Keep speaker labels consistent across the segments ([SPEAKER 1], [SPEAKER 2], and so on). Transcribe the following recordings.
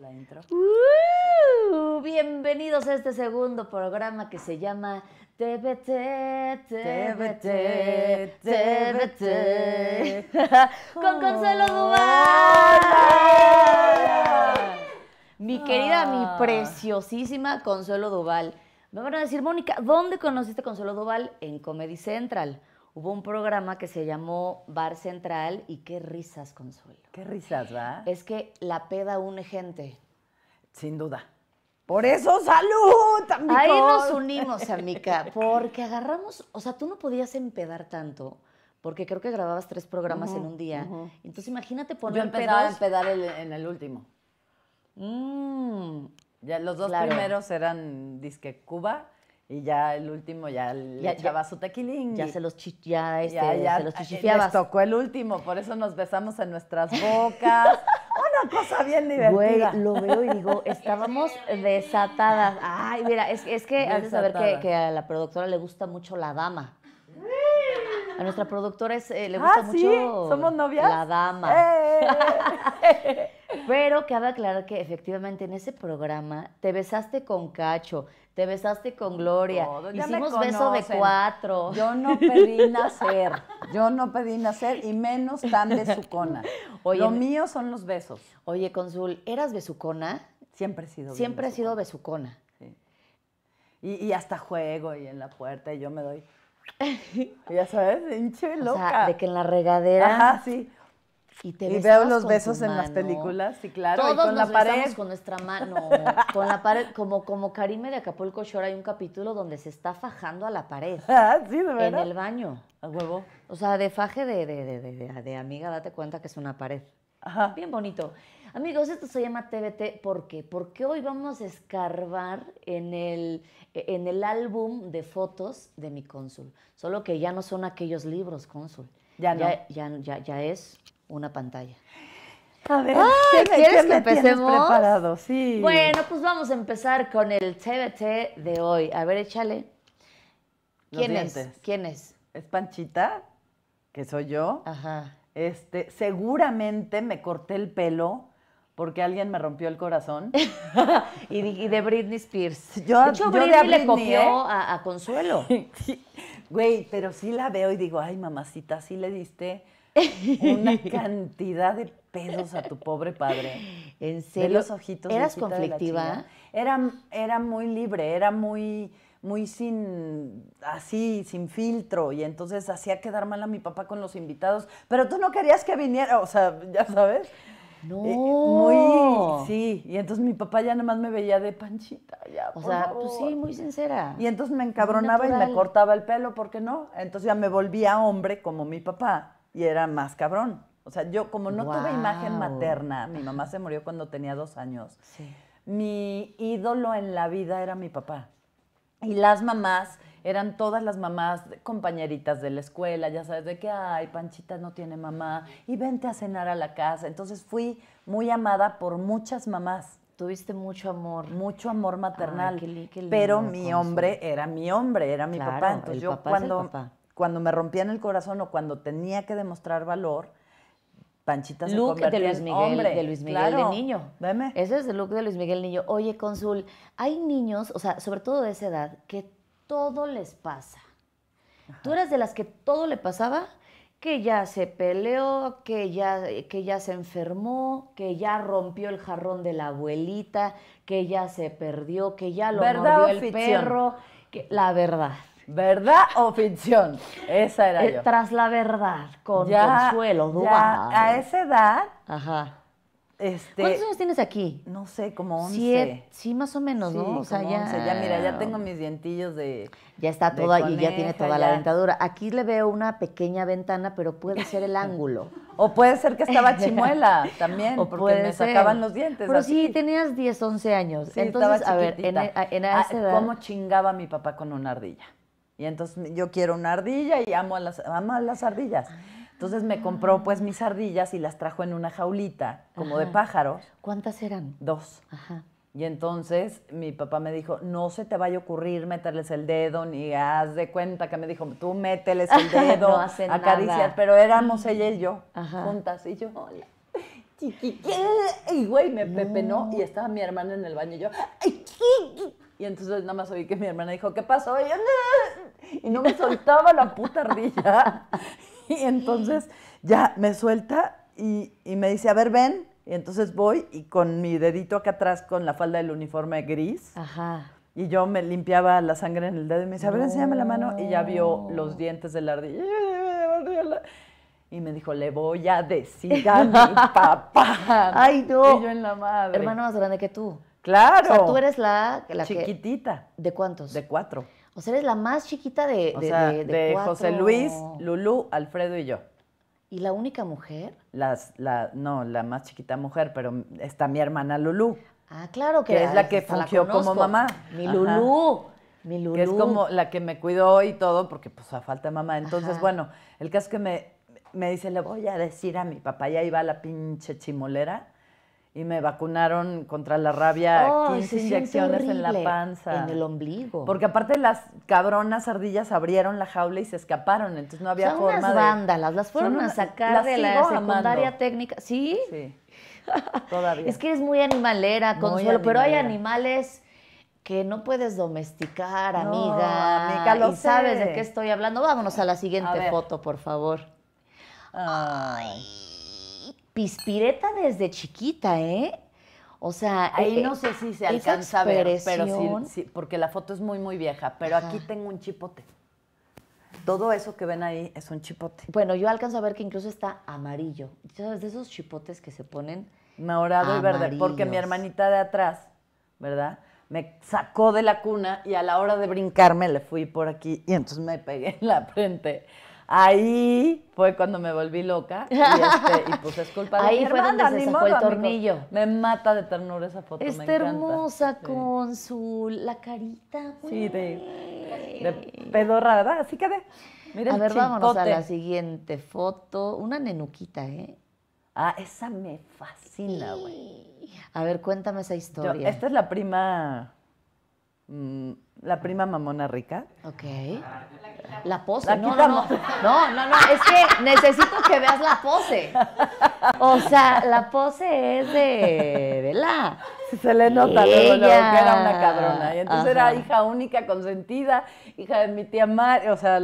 [SPEAKER 1] la intro.
[SPEAKER 2] ¡Uh! bienvenidos a este segundo programa que se llama TvT, TvT, TvT con Consuelo Duval. Mi querida, mi ah. preciosísima Consuelo Duval. Me van a decir, Mónica, ¿dónde conociste Consuelo Duval? En Comedy Central hubo un programa que se llamó Bar Central y qué risas, Consuelo. Qué risas, ¿va? Es que la peda une gente. Sin duda. Por eso, salud, amigos. Ahí nos unimos, amica, porque agarramos, o sea, tú no podías empedar tanto, porque creo que grababas tres programas en un día. Entonces, imagínate poner Yo a empedar en el último. Mm.
[SPEAKER 1] ya, los dos primeros eran disque Cuba y ya el último ya le echaba su tequilín. Ya se los,
[SPEAKER 2] ya, este, ya se los eh, eh, chichifiaba. Les tocó
[SPEAKER 1] el último, por eso nos besamos en nuestras bocas. Una cosa bien divertida. Güey, lo veo y digo,
[SPEAKER 2] estábamos desatadas. Ay, mira, es, que has de saber que, a la productora le gusta mucho la dama. A nuestra productora eh, le ah, gusta mucho ¿Somos novias? la dama. Eh. Pero cabe aclarar que efectivamente en ese programa te besaste con Cacho, te besaste con Gloria, hicimos beso de cuatro.
[SPEAKER 1] Yo no pedí nacer, yo no pedí nacer y menos tan besucona. Lo mío son los besos. Oye, Consul, ¿eras besucona? Siempre he sido. Siempre he sido
[SPEAKER 2] besucona. Sí.
[SPEAKER 1] Y, hasta juego y en la puerta y yo me doy... ya sabes, hinche loca. O sea, de que en
[SPEAKER 2] la regadera. Ajá, sí. Y, veo los besos en las películas, sí, claro. Todos y con la pared. con nuestra mano, con la pared, como, como Karime de Acapulco Shore hay un capítulo donde se está fajando a la pared. Ah, sí, de verdad. En el baño. A huevo. O sea, de faje de, amiga, date cuenta que es una pared. Bien bonito. Amigos, esto se llama TBT, ¿por qué? Porque hoy vamos a escarbar en el, en el álbum de fotos de mi cónsul. Solo que ya no son aquellos libros, cónsul. Ya no. ya, ya, ya es una pantalla. A ver, ¿quieres que empecemos? Preparado? Sí. Bueno, pues vamos a empezar con el TBT de hoy. A ver, échale. ¿Quién es? ¿Quién es? Es Panchita,
[SPEAKER 1] que soy yo. Ajá. Este, seguramente me corté el pelo porque alguien me rompió el corazón. y, de, Britney Spears. Yo, de hecho, Britney, le copió ¿eh?
[SPEAKER 2] a, a, Consuelo.
[SPEAKER 1] Güey, pero sí la veo y digo, ay, mamacita, sí le diste una cantidad de pedos a tu pobre padre. En serio. los ojitos. ¿Eras conflictiva? Era, era muy libre, era muy, muy sin, así, sin filtro. Y entonces hacía quedar mal a mi papá con los invitados. Pero tú no querías que viniera, o sea, ya sabes. No. Eh, muy, sí. Y entonces mi papá ya nada más me veía de panchita, ya. O sea, pues sí, muy sincera. Y entonces me encabronaba y me cortaba el pelo, ¿por qué no? Entonces ya me volvía hombre como mi papá y era más cabrón. O sea, yo como no tuve imagen materna, mi mamá se murió cuando tenía dos años. Mi ídolo en la vida era mi papá. Y las mamás eran todas las mamás compañeritas de la escuela, ya sabes, de que, ay, Panchita no tiene mamá, y vente a cenar a la casa. Entonces fui muy amada por muchas
[SPEAKER 2] mamás. Tuviste mucho amor. Mucho amor maternal. pero mi hombre
[SPEAKER 1] era mi hombre, era mi papá. Entonces yo cuando... papá cuando me rompían el corazón o cuando tenía que
[SPEAKER 2] demostrar valor,
[SPEAKER 1] Panchita se look de Luis Miguel, de Luis Miguel de niño.
[SPEAKER 2] Deme. Ese es el look de Luis Miguel niño. Oye, Consul, hay niños, o sea, sobre todo de esa edad, que todo les pasa. Tú eras de las que todo le pasaba, que ya se peleó, que ya, que ya se enfermó, que ya rompió el jarrón de la abuelita, que ya se perdió, que ya lo mordió el perro. la verdad. ¿Verdad o ficción? Esa era eh, yo. Tras la verdad,
[SPEAKER 1] con ya, Consuelo a
[SPEAKER 2] esa edad.
[SPEAKER 1] Ajá. Este,
[SPEAKER 2] ¿Cuántos años tienes aquí? No sé, como 11. sí, más o menos, ¿no? ya... ya mira, ya ah. tengo
[SPEAKER 1] mis dientillos de
[SPEAKER 2] Ya está toda y ya tiene toda la dentadura. Aquí le veo una pequeña ventana, pero puede ser el ángulo. o puede ser que estaba chimuela también, o porque me sacaban los dientes. Pero sí, tenías 10, 11 años. Entonces, a ver, en, e, ah, esa ¿Cómo
[SPEAKER 1] chingaba mi papá con una ardilla? Y entonces yo quiero una ardilla y amo a las, amo a las ardillas. Ah. Entonces me compró pues mis ardillas y las trajo en una jaulita, como de pájaros. ¿Cuántas eran? Dos. Ajá. Y entonces mi papá me dijo, no se te vaya a ocurrir meterles el dedo, ni haz de cuenta que me dijo, tú mételes el dedo, no pero éramos ella y yo, juntas, y yo, hola. Y güey, me no. pepenó y estaba mi hermana en el baño y yo, ¡ay, y entonces nada más oí que mi hermana dijo, ¿qué pasó? Y, no me soltaba la puta ardilla. Y entonces ya me suelta y, me dice, a ver, ven. Y entonces voy y con mi dedito acá atrás, con la falda del uniforme gris. Ajá. Y yo me limpiaba la sangre en el dedo y me dice, a ver, enséñame la mano. Y ya vio los dientes de la ardilla. Y me dijo, le voy a decir a mi papá.
[SPEAKER 2] Ay, no. Y yo en la madre. Hermano más grande que tú. Claro. O sea, tú eres la, chiquitita. ¿De cuántos? De cuatro. O sea, eres la más chiquita de. de, José Luis, Lulú, Alfredo y yo. ¿Y la única mujer?
[SPEAKER 1] Las, la, no, la más chiquita mujer, pero está mi hermana Lulú.
[SPEAKER 2] Ah, claro que, es la que fungió como mamá. Mi Lulú.
[SPEAKER 1] Mi Lulú. Que es como la que me cuidó y todo, porque pues a falta mamá. Entonces, bueno, el caso que me, me dice, le voy a decir a mi papá, ya iba la pinche chimolera y me vacunaron contra la rabia oh, 15 inyecciones en la panza. En el ombligo. Porque aparte las cabronas ardillas abrieron la jaula y se escaparon, entonces no había son forma unas de... las fueron a sacar de la secundaria
[SPEAKER 2] técnica. ¿Sí? Sí, todavía. es que es muy animalera, Consuelo, pero hay animales que no puedes domesticar, amiga. amiga, lo y sabes de qué estoy hablando. Vámonos a la siguiente foto, por favor. Ah. Ay pispireta desde chiquita, ¿eh? O sea, ahí eh, no sé si se alcanza a ver, pero
[SPEAKER 1] sí, porque la foto es muy, muy vieja, pero aquí tengo un chipote.
[SPEAKER 2] Todo eso que ven ahí es un chipote. Bueno, yo alcanzo a ver que incluso está amarillo. ¿Sabes? De esos chipotes que se ponen. Morado y verde. Porque mi
[SPEAKER 1] hermanita de atrás, ¿verdad? Me sacó de la cuna y a la hora de brincarme le fui por aquí y entonces me pegué en la frente. Ahí fue cuando me volví loca y, este, y pues es culpa Ahí fue donde se sacó el tornillo. Me mata de ternura esa foto, Está
[SPEAKER 2] hermosa con su... la carita. Güey. Sí,
[SPEAKER 1] de,
[SPEAKER 2] de Así quedé. Mira a ver, vámonos a la siguiente foto. Una nenuquita, ¿eh? Ah, esa me fascina, güey. A ver, cuéntame esa historia. esta es
[SPEAKER 1] la prima Mm, la prima mamona rica. Ok.
[SPEAKER 2] La pose. no, no, no, no, no, es que necesito que veas la pose. O sea, la pose es de la Se le nota que era una cabrona. Y entonces era
[SPEAKER 1] hija única, consentida, hija de mi tía Mar, o sea,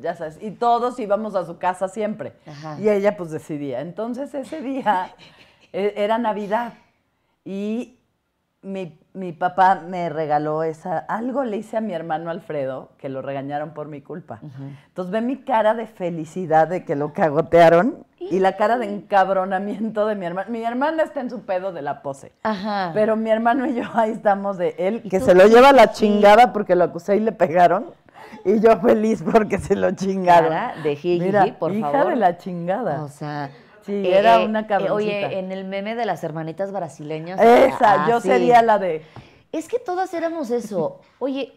[SPEAKER 1] ya sabes, y todos íbamos a su casa siempre. Y ella pues decidía. Entonces ese día e, era Navidad y mi, mi, papá me regaló esa, algo le hice a mi hermano Alfredo, que lo regañaron por mi culpa. Entonces ve mi cara de felicidad de que lo cagotearon y la cara de encabronamiento de mi hermano. Mi hermana está en su pedo de la pose. Pero mi hermano y yo ahí estamos de él, que se lo lleva la chingada porque lo acusé y le pegaron. Y yo feliz porque se lo chingaron. de hija de
[SPEAKER 2] la chingada. O sea, Sí, eh, era eh, una eh, cabroncita. oye, en el meme de las hermanitas brasileñas. Esa, ah, yo sería la de. Es que todas éramos eso. Oye,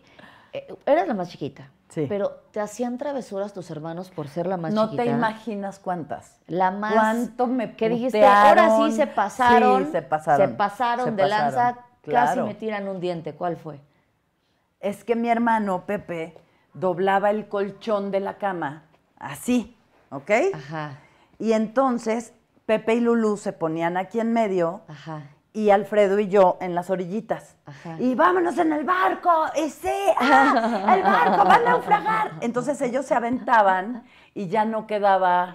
[SPEAKER 2] eras la más chiquita. Sí. Pero te hacían travesuras tus hermanos por ser la más no chiquita. No te imaginas cuántas. La más. ¿Cuánto me Que dijiste, ahora sí se pasaron. Sí, se pasaron. Se pasaron de lanza, casi me tiran un diente. ¿Cuál fue? Es que mi hermano,
[SPEAKER 1] Pepe, doblaba el colchón de la cama. Así, ¿ok? Ajá. Y entonces Pepe y Lulú se ponían aquí en medio y Alfredo y yo en las orillitas. Y vámonos en el barco, ese, ah, el barco va a naufragar. Entonces ellos se aventaban y ya no quedaba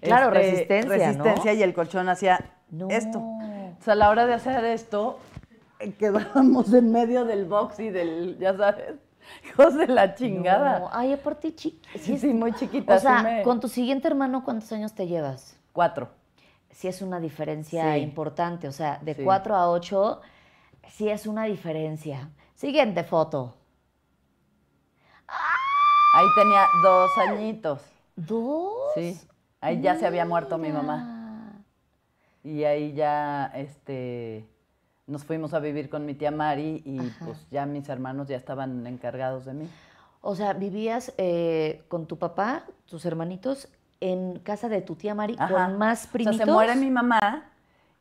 [SPEAKER 1] claro, este, resistencia, resistencia y el colchón hacía esto. O sea, a la hora de hacer esto, eh, quedábamos en medio del box y del, ya sabes. Hijos de la chingada.
[SPEAKER 2] ay, aparte chiquita. Sí, sí, muy chiquita. O sea, con tu siguiente hermano, ¿cuántos años te llevas? Cuatro. Sí es una diferencia importante. O sea, de cuatro a ocho, sí es una diferencia. Siguiente foto. Ahí tenía dos añitos. ¿Dos? Sí. Ahí ya se había muerto mi
[SPEAKER 1] mamá. Y ahí ya, este nos fuimos a vivir con mi tía Mari y pues ya mis hermanos ya estaban encargados de mí.
[SPEAKER 2] O sea, vivías eh, con tu papá, tus hermanitos, en casa de tu tía Mari con más primitos. O se muere mi mamá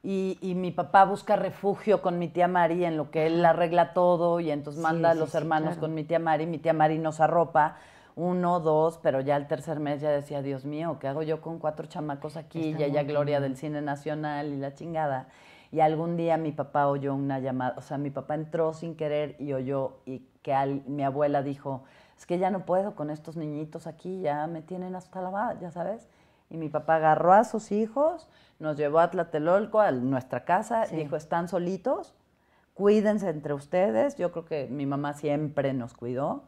[SPEAKER 2] y, mi papá busca refugio
[SPEAKER 1] con mi tía Mari en lo que él arregla todo y entonces manda a los hermanos con mi tía Mari, mi tía Mari nos arropa uno, dos, pero ya el tercer mes ya decía, Dios mío, ¿qué hago yo con cuatro chamacos aquí? y ya Gloria del Cine Nacional y la chingada. Y algún día mi papá oyó una llamada, o sea, mi papá entró sin querer y oyó y que mi abuela dijo, es que ya no puedo con estos niñitos aquí, ya me tienen hasta la ya sabes. Y mi papá agarró a sus hijos, nos llevó a Tlatelolco, a nuestra casa, dijo, están solitos, cuídense entre ustedes. Yo creo que mi mamá siempre nos cuidó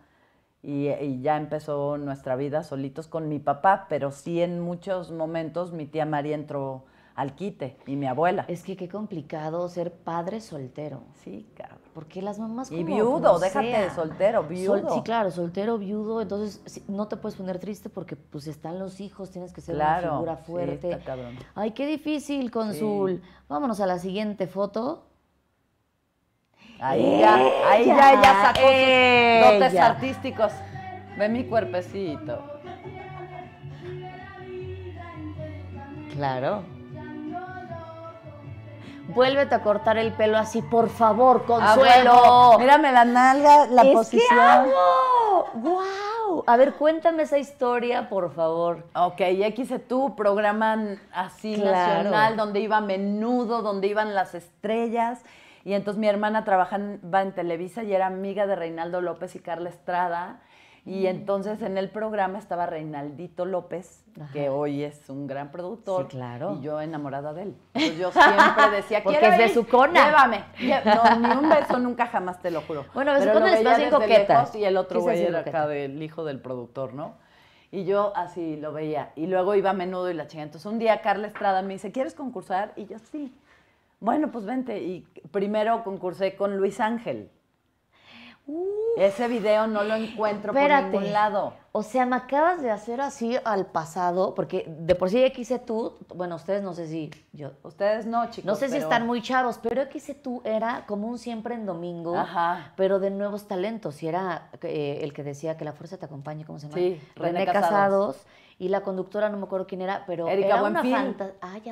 [SPEAKER 1] y, ya empezó nuestra vida solitos con mi papá, pero sí en muchos momentos mi tía María entró al quite. Y mi abuela. Es que qué complicado ser padre
[SPEAKER 2] soltero. Sí, cabrón. Porque las mamás Y viudo, déjate de ah. soltero, viudo. sí, claro, soltero, viudo. Entonces no te puedes poner triste porque pues están los hijos, tienes que ser una figura fuerte. Sí, Ay, qué difícil, Consul. Vámonos a la siguiente foto. Ahí ya, ahí ya ella sacó sus dotes artísticos. Ve mi cuerpecito. Claro vuélvete a cortar el pelo así, por favor, ah, consuelo. mírame la nalga, la es posición. Que amo. ¡Wow! A ver, cuéntame esa historia, por favor. Ok, y aquí
[SPEAKER 1] programa así nacional, donde iba menudo, donde iban las estrellas. Y entonces mi hermana trabajaba en Televisa y era amiga de Reinaldo López y Carla Estrada. Y entonces en el programa estaba Reinaldito López, que hoy es un gran productor. Sí, claro. Y yo enamorada de él. Entonces yo siempre decía, Porque es de su cona. Llévame. No, ni un beso nunca jamás, te lo juro. Bueno, su cona es más coqueta. y el otro güey era acá del hijo del productor, ¿no? Y yo así lo veía. Y luego iba a menudo y la chingada. Entonces un día Carla Estrada me dice, ¿quieres concursar? Y yo, sí. Bueno, pues vente. Y primero concursé con Luis Ángel ese video no lo encuentro por ningún lado.
[SPEAKER 2] O sea, me acabas de hacer así al pasado, porque de por sí XC tú, bueno, ustedes no sé si yo. Ustedes no, chicos. No sé si están muy chavos, pero XC tú era común siempre en domingo, pero de nuevos talentos. Y era eh, el que decía que la fuerza te acompañe, ¿cómo se llama? Sí, René, Casados y la conductora no me acuerdo quién era, pero era una fantasía. Ay,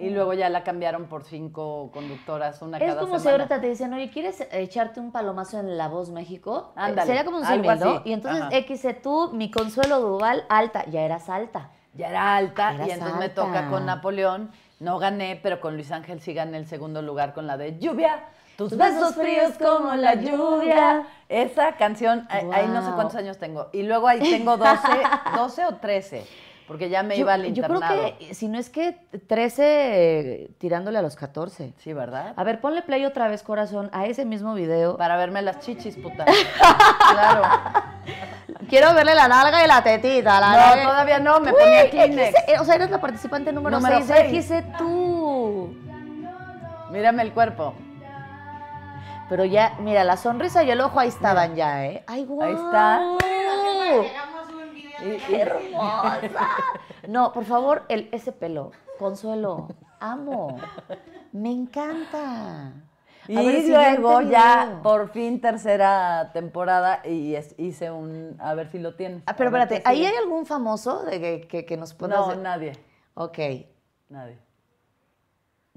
[SPEAKER 2] Y luego ya la cambiaron por cinco conductoras, una cada semana. Es como si ahorita te dicen, oye, ¿quieres echarte un palomazo en La Voz México? Eh, sería como un saludo. Y entonces X, e, tú, mi Consuelo dual, alta. Ya eras alta. Ya era alta y entonces me toca con
[SPEAKER 1] Napoleón. No gané, pero con Luis Ángel sí gané el segundo lugar con la de Lluvia tus besos fríos como la lluvia. Esa canción, ahí no sé cuántos años tengo. Y luego ahí tengo 12, 12 o 13, porque ya me iba al internado. Yo creo
[SPEAKER 2] que, si no es que 13, tirándole a los 14. Sí, ¿verdad? A ver, ponle play otra vez, corazón, a ese mismo video. Para verme las chichis, puta. claro. Quiero verle la nalga y la tetita. no, todavía no, me ponía Kleenex. o sea, eres la participante número, número 6. tú. Mírame el cuerpo. Pero ya, mira, la sonrisa y el ojo ahí estaban ya, ¿eh? ¡Ay, guau! Ahí está. ¡Qué hermosa! No, por favor, el, ese pelo. Consuelo, amo. Me encanta. y luego ya,
[SPEAKER 1] por fin, tercera temporada, y hice un. A ver si lo tiene.
[SPEAKER 2] Ah, pero espérate, ¿ahí hay algún famoso de que, nos pueda.? No, nadie. Ok. Nadie.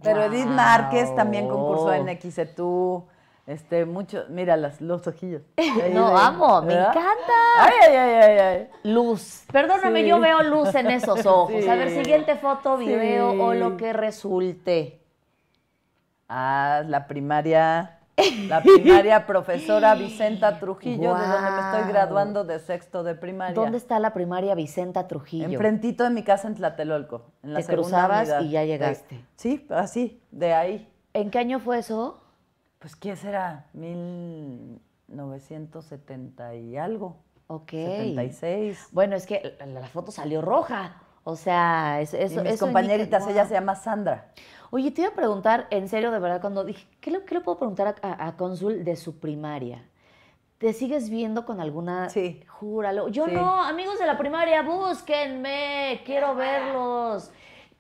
[SPEAKER 2] Pero Edith Márquez también concursó en
[SPEAKER 1] XETU. Este, mucho, mira los ojillos. no, amo, me encanta.
[SPEAKER 2] Ay, ay, ay, ay, Luz. Perdóname, yo veo luz en esos ojos. A ver, siguiente foto, video o lo que resulte. Ah, la
[SPEAKER 1] primaria, la primaria profesora Vicenta Trujillo, de donde me estoy graduando de sexto de primaria. ¿Dónde
[SPEAKER 2] está la primaria Vicenta Trujillo? Enfrentito de mi casa en
[SPEAKER 1] Tlatelolco, en la Te cruzabas y ya llegaste.
[SPEAKER 2] sí, así, de ahí. ¿En qué año fue eso?
[SPEAKER 1] Pues, ¿qué será? 1970 y algo.
[SPEAKER 2] Ok. 76. Bueno, es que la, foto salió roja. O sea, eso es. Mis compañeritas, ella se llama Sandra. Oye, te iba a preguntar, en serio, de verdad, cuando dije, ¿qué le, qué puedo preguntar a, a, Cónsul de su primaria? ¿Te sigues viendo con alguna? Sí. Júralo. Yo no, amigos de la primaria, búsquenme, quiero ah. verlos.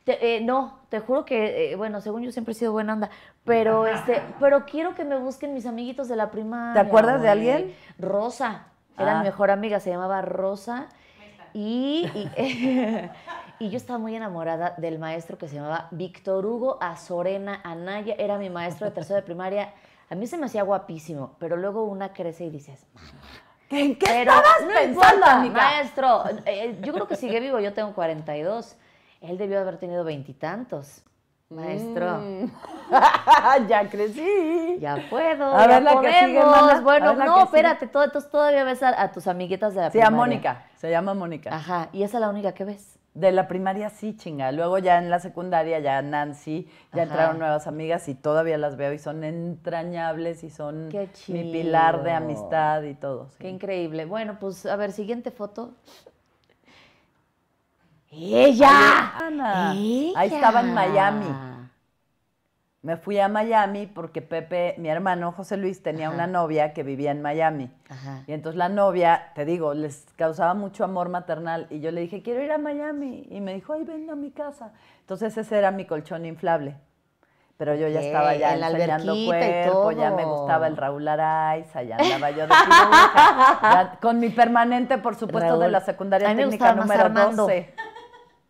[SPEAKER 2] Eh, no, te juro que, eh, bueno, según yo siempre he sido buena onda, pero ah. este, pero quiero que me busquen mis amiguitos de la primaria. ¿Te acuerdas de alguien? Rosa, era mi ah. mejor amiga, se llamaba Rosa. Y, y, yo estaba muy enamorada del maestro que se llamaba Víctor Hugo Azorena Anaya, era mi maestro de tercero de primaria. A mí se me hacía guapísimo, pero luego una crece y dices, ¿en qué estabas pensando, maestro? Eh, yo creo que sigue vivo, yo tengo 42. Él debió haber tenido veintitantos. Maestro. Mm. ya crecí. Ya puedo. A ver, la Que sigue, Bueno, no, espérate, todavía ves a, tus amiguitas de la sí, primaria. Sí, a Mónica. Se llama Mónica. Ajá. ¿Y esa es la única que ves? De la primaria sí, chinga.
[SPEAKER 1] Luego ya en la secundaria, ya Nancy, ya entraron nuevas amigas y todavía las veo y son entrañables y son mi pilar de amistad y todo. Qué increíble. Bueno, pues
[SPEAKER 2] a ver, siguiente foto.
[SPEAKER 1] ¡Ella!
[SPEAKER 2] Ahí estaba en Miami. Me fui a
[SPEAKER 1] Miami porque Pepe, mi hermano José Luis, tenía una novia que vivía en Miami. Y entonces la novia, te digo, les causaba mucho amor maternal. Y yo le dije, quiero ir a Miami. Y me dijo, ay, ven a mi casa. Entonces ese era mi colchón inflable. Pero yo ya estaba ya la enseñando cuerpo, ya me gustaba el Raúl Araiza, allá andaba yo de con mi
[SPEAKER 2] permanente, por supuesto, de la secundaria técnica número 12.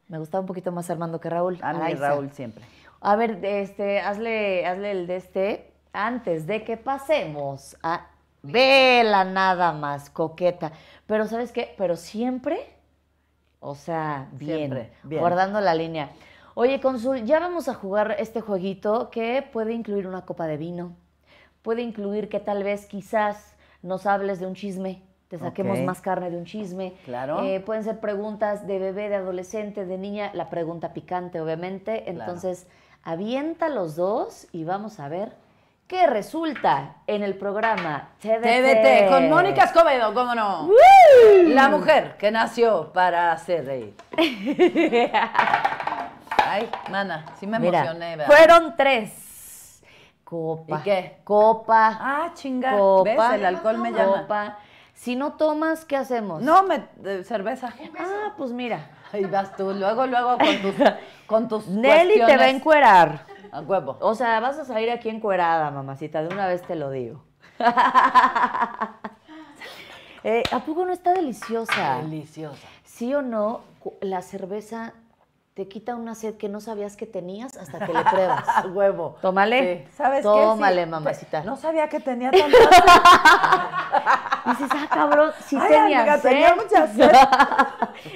[SPEAKER 2] Me gustaba un poquito más Armando que Raúl. A mí Raúl siempre. A ver, este, hazle, hazle el de este antes de que pasemos a Vela nada más, coqueta. Pero ¿sabes qué? Pero siempre, o sea, bien, siempre, bien, guardando la línea. Oye, Consul, ya vamos a jugar este jueguito que puede incluir una copa de vino, puede incluir que tal vez quizás nos hables de un chisme, te saquemos más carne de un chisme. Claro. Eh, pueden ser preguntas de bebé, de adolescente, de niña, la pregunta picante, obviamente. Entonces, avienta los dos y vamos a ver qué resulta en el programa TVT. TVT con Mónica Escobedo, ¿cómo no? La mujer que nació para hacer Ay, mana, sí me emocioné. ¿verdad? Fueron tres. Copa. ¿Y qué? Copa. Ah, chingada. Copa. El alcohol me llama. Copa. Si no tomas, ¿qué hacemos? No, me, cerveza. Ah, pues mira. Ahí vas tú, luego, luego con tus, con tus Nelly te va a encuerar. A huevo. O sea, vas a salir aquí encuerada, mamacita, de una vez te lo digo. eh, ¿A no está deliciosa? Deliciosa. ¿Sí o no? La cerveza te quita una sed que no sabías que tenías hasta que le pruebas. Huevo. Tómale. ¿Sabes Tómale, qué? mamacita. No sabía que tenía tanta y dices, ah, cabrón, sí Ay, tenía, sed. tenía mucha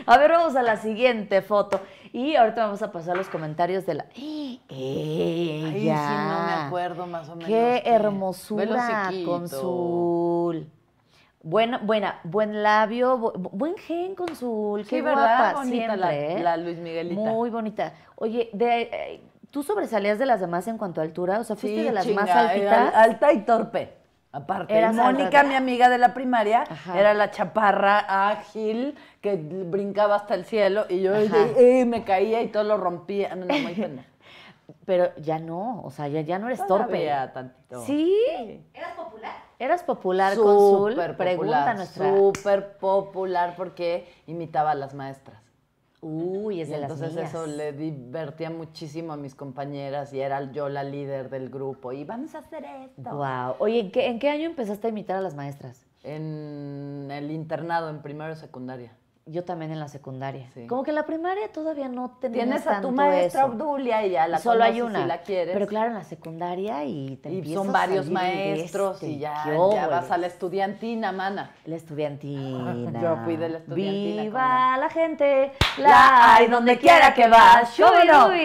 [SPEAKER 2] a ver, vamos a la siguiente foto. Y ahorita vamos a pasar los comentarios de la. ¡Ella! Eh, Ay, sí, no me acuerdo más o menos. ¡Qué hermosura, Consul! Buena, buena, buen labio, buen gen, Consul. qué ¿verdad? guapa, bonita la, ¿eh? Luis Miguelita. Muy bonita. Oye, de, eh, ¿tú sobresalías de las demás en cuanto a altura? O sea, ¿fuiste de las más altitas? alta y torpe era Mónica,
[SPEAKER 1] mi amiga de la primaria, era la chaparra ágil que brincaba hasta el cielo y yo me caía y todo lo rompía.
[SPEAKER 2] Pero ya no, o sea, ya, no eres torpe. ¿Sí? ¿Eras popular? ¿Eras popular, con Consul? Pregunta Súper
[SPEAKER 1] popular porque imitaba a las maestras. Uy, es y de entonces eso le divertía muchísimo a mis compañeras y era yo la líder del grupo y vamos a hacer
[SPEAKER 2] esto. Wow. Oye, ¿en qué, año empezaste a imitar a las maestras? En el internado, en primero secundaria yo también en la secundaria. Como que en la primaria todavía no tenías Tienes a tu maestra Obdulia y ya la Solo hay una. Si la quieres. Pero claro, en la secundaria y te son varios maestros este, y ya, ya vas a
[SPEAKER 1] la estudiantina, mana.
[SPEAKER 2] La estudiantina. yo fui de la estudiantina. Viva la... gente, la donde quiera que vas. Yo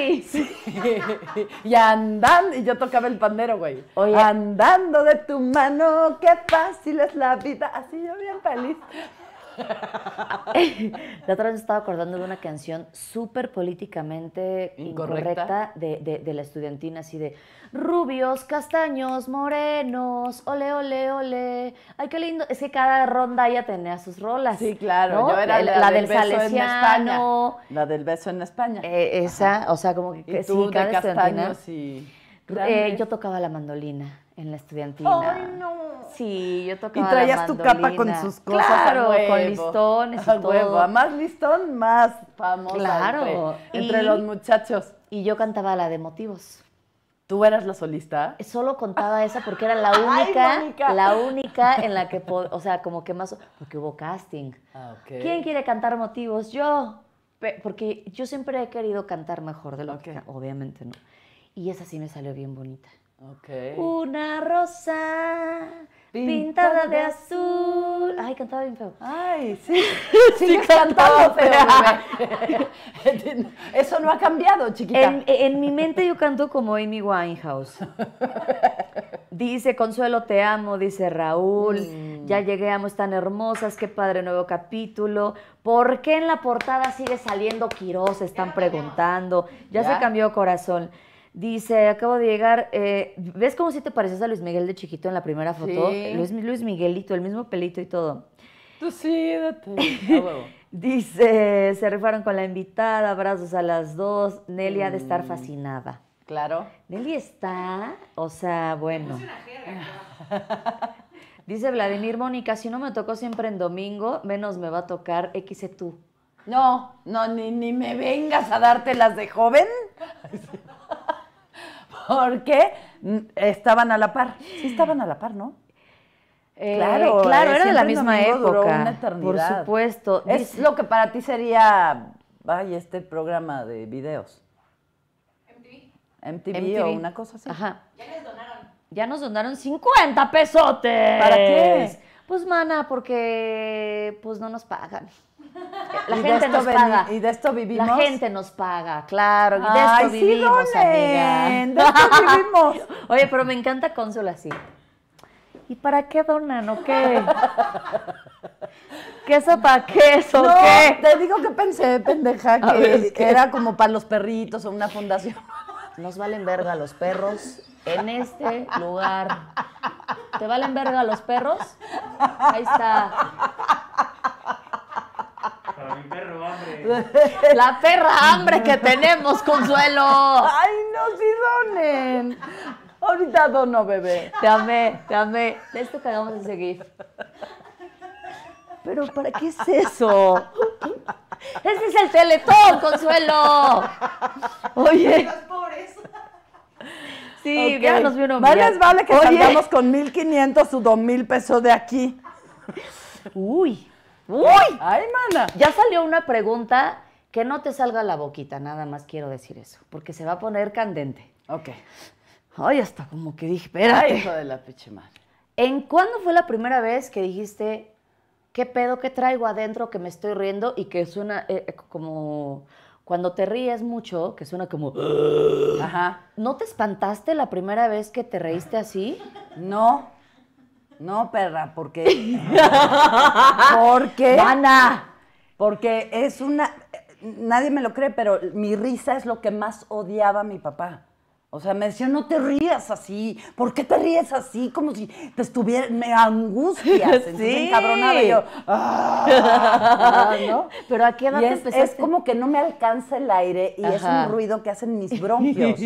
[SPEAKER 1] y andando, y yo tocaba el pandero, güey. Oye.
[SPEAKER 2] Andando de tu mano, qué fácil es la vida. Así yo bien feliz la otra vez estaba acordando de una canción súper políticamente incorrecta, de, de, la estudiantina, así de rubios, castaños, morenos, ole, ole, ole. Ay, qué lindo. Es que cada ronda ya tenía sus rolas. Sí, claro. la, del, beso en España. La del beso en España. Eh, esa, o sea, como que, sí, eh, yo tocaba la mandolina en la estudiantina. ¡Ay, no! Sí, yo tocaba Y traías tu capa con sus cosas. Claro, ah, con listones ah, Huevo. A más listón, más
[SPEAKER 1] famosa. Claro. Entre, los
[SPEAKER 2] muchachos. Y yo cantaba la de motivos. ¿Tú eras la solista? Eh, solo contaba esa porque era la única, la única en la que, o sea, como que más, porque hubo casting. Ah, ¿Quién quiere cantar motivos? Yo. Porque yo siempre he querido cantar mejor de lo que, obviamente, ¿no? Y esa sí me salió bien bonita. Una rosa pintada, de azul. Ay, cantaba bien feo. Ay, sí. sí cantaba feo. Eso no ha cambiado, chiquita. E, en, mi mente yo canto como Amy Winehouse. Dice Consuelo, te amo, dice Raúl. Mm. Ya amo, tan hermosas, qué padre nuevo capítulo. ¿Por qué en la portada sigue saliendo Quiroz? Están preguntando. ¿Ya? se cambió corazón. Dice, acabo de llegar. Eh, ¿Ves cómo si te pareces a Luis Miguel de chiquito en la primera foto? Luis, Miguelito, el mismo pelito y todo. Tú sí, date. Dice, se rifaron con la invitada, abrazos a las dos. Nelly ha de estar mm. fascinada. Claro. Nelly está, o sea, bueno. Dice Vladimir Mónica, si no me tocó siempre en domingo, menos me va a tocar X e tú. No, no, ni, ni me vengas a darte las de
[SPEAKER 1] joven. porque estaban a la par. Sí, estaban a la par, ¿no? Eh, claro, claro, eh, era de la misma época. Por supuesto. Es lo que para ti sería, vaya, este programa de videos. MTV. MTV, o una cosa así. Ajá.
[SPEAKER 2] Ya les donaron. Ya nos donaron 50 pesotes. ¿Para qué? Pues, mana, porque pues no nos pagan. La gente nos paga. Y
[SPEAKER 1] de esto vivimos. La gente
[SPEAKER 2] nos paga, claro. Y de esto vivimos, De esto vivimos. Oye, pero me encanta Consola, así. ¿Y para qué donan o qué? es para eso? no, qué? Te digo que pensé, pendeja, que era como para los perritos o una fundación. Nos valen verga los perros en este lugar. ¿Te valen verga los perros? Ahí está perro hambre. La perra hambre que tenemos, Consuelo. Ay, no, si donen. Ahorita dono, bebé. Te amé, te amé. De esto que vamos a GIF. Pero ¿para qué es eso? Ese es el teletón, Consuelo. Oye. pobres. Sí, ya nos vieron. Más Vale, vale que salgamos con 1.500 o 2.000 pesos de aquí. Uy. ¡Uy! ¡Ay, mana! Ya salió una pregunta que no te salga la boquita, nada más quiero decir eso, porque se va a poner candente. Ok. Ay, hasta como que dije, espera. Ay, hijo de
[SPEAKER 1] la pinche madre.
[SPEAKER 2] ¿En cuándo fue la primera vez que dijiste, qué pedo que traigo adentro que me estoy riendo y que suena eh, eh, como cuando te ríes mucho, que suena como... Ajá. ¿No te espantaste la primera vez que te reíste así? No. No, perra, porque. porque.
[SPEAKER 1] Ana, porque es una. Nadie me lo cree, pero mi risa es lo que más odiaba a mi papá. O sea, me decía, no te rías así. ¿Por qué te ríes así? Como si te estuviera. Me angustias. sí. y yo. Ah", pero aquí qué es, como que no me alcanza el aire y es un ruido que hacen mis bronquios.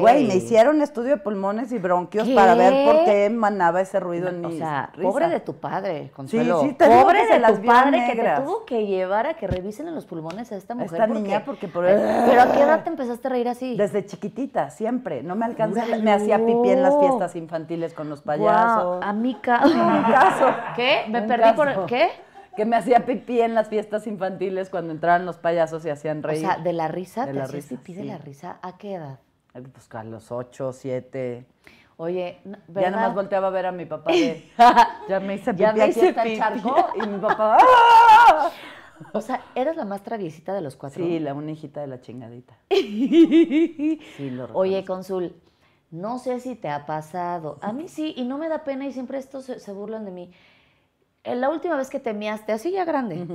[SPEAKER 1] Güey, me hicieron estudio de pulmones y bronquios para ver por qué emanaba ese ruido en mí. O sea, pobre de tu padre, Consuelo. Sí, pobre de las tu padre que te tuvo
[SPEAKER 2] que llevar a que revisen en los pulmones a esta mujer. Esta niña porque por... Pero ¿a qué edad
[SPEAKER 1] te empezaste a reír así? Desde chiquitita, siempre. No me alcanzaba. Me hacía pipí en las fiestas infantiles con los payasos.
[SPEAKER 2] A mi caso.
[SPEAKER 1] ¿Qué? Me perdí por... ¿Qué? que me hacía pipí en las fiestas infantiles cuando entraban los payasos y hacían reír. O sea, de la risa, de te la pipí de la
[SPEAKER 2] risa, ¿a qué edad?
[SPEAKER 1] Pues a los ocho, siete. Oye, ¿verdad? ya nomás volteaba a ver a mi papá de, ya me hice pipí, ya me hice y mi
[SPEAKER 2] papá. ¡ah! O sea, eras la más traviesita de los cuatro. Sí, la una hijita de la chingadita. sí, lo Oye, Consul, no sé si te ha pasado. A mí sí, y no me da pena y siempre estos se, burlan de mí. Eh, la última vez que te miaste, así ya grande.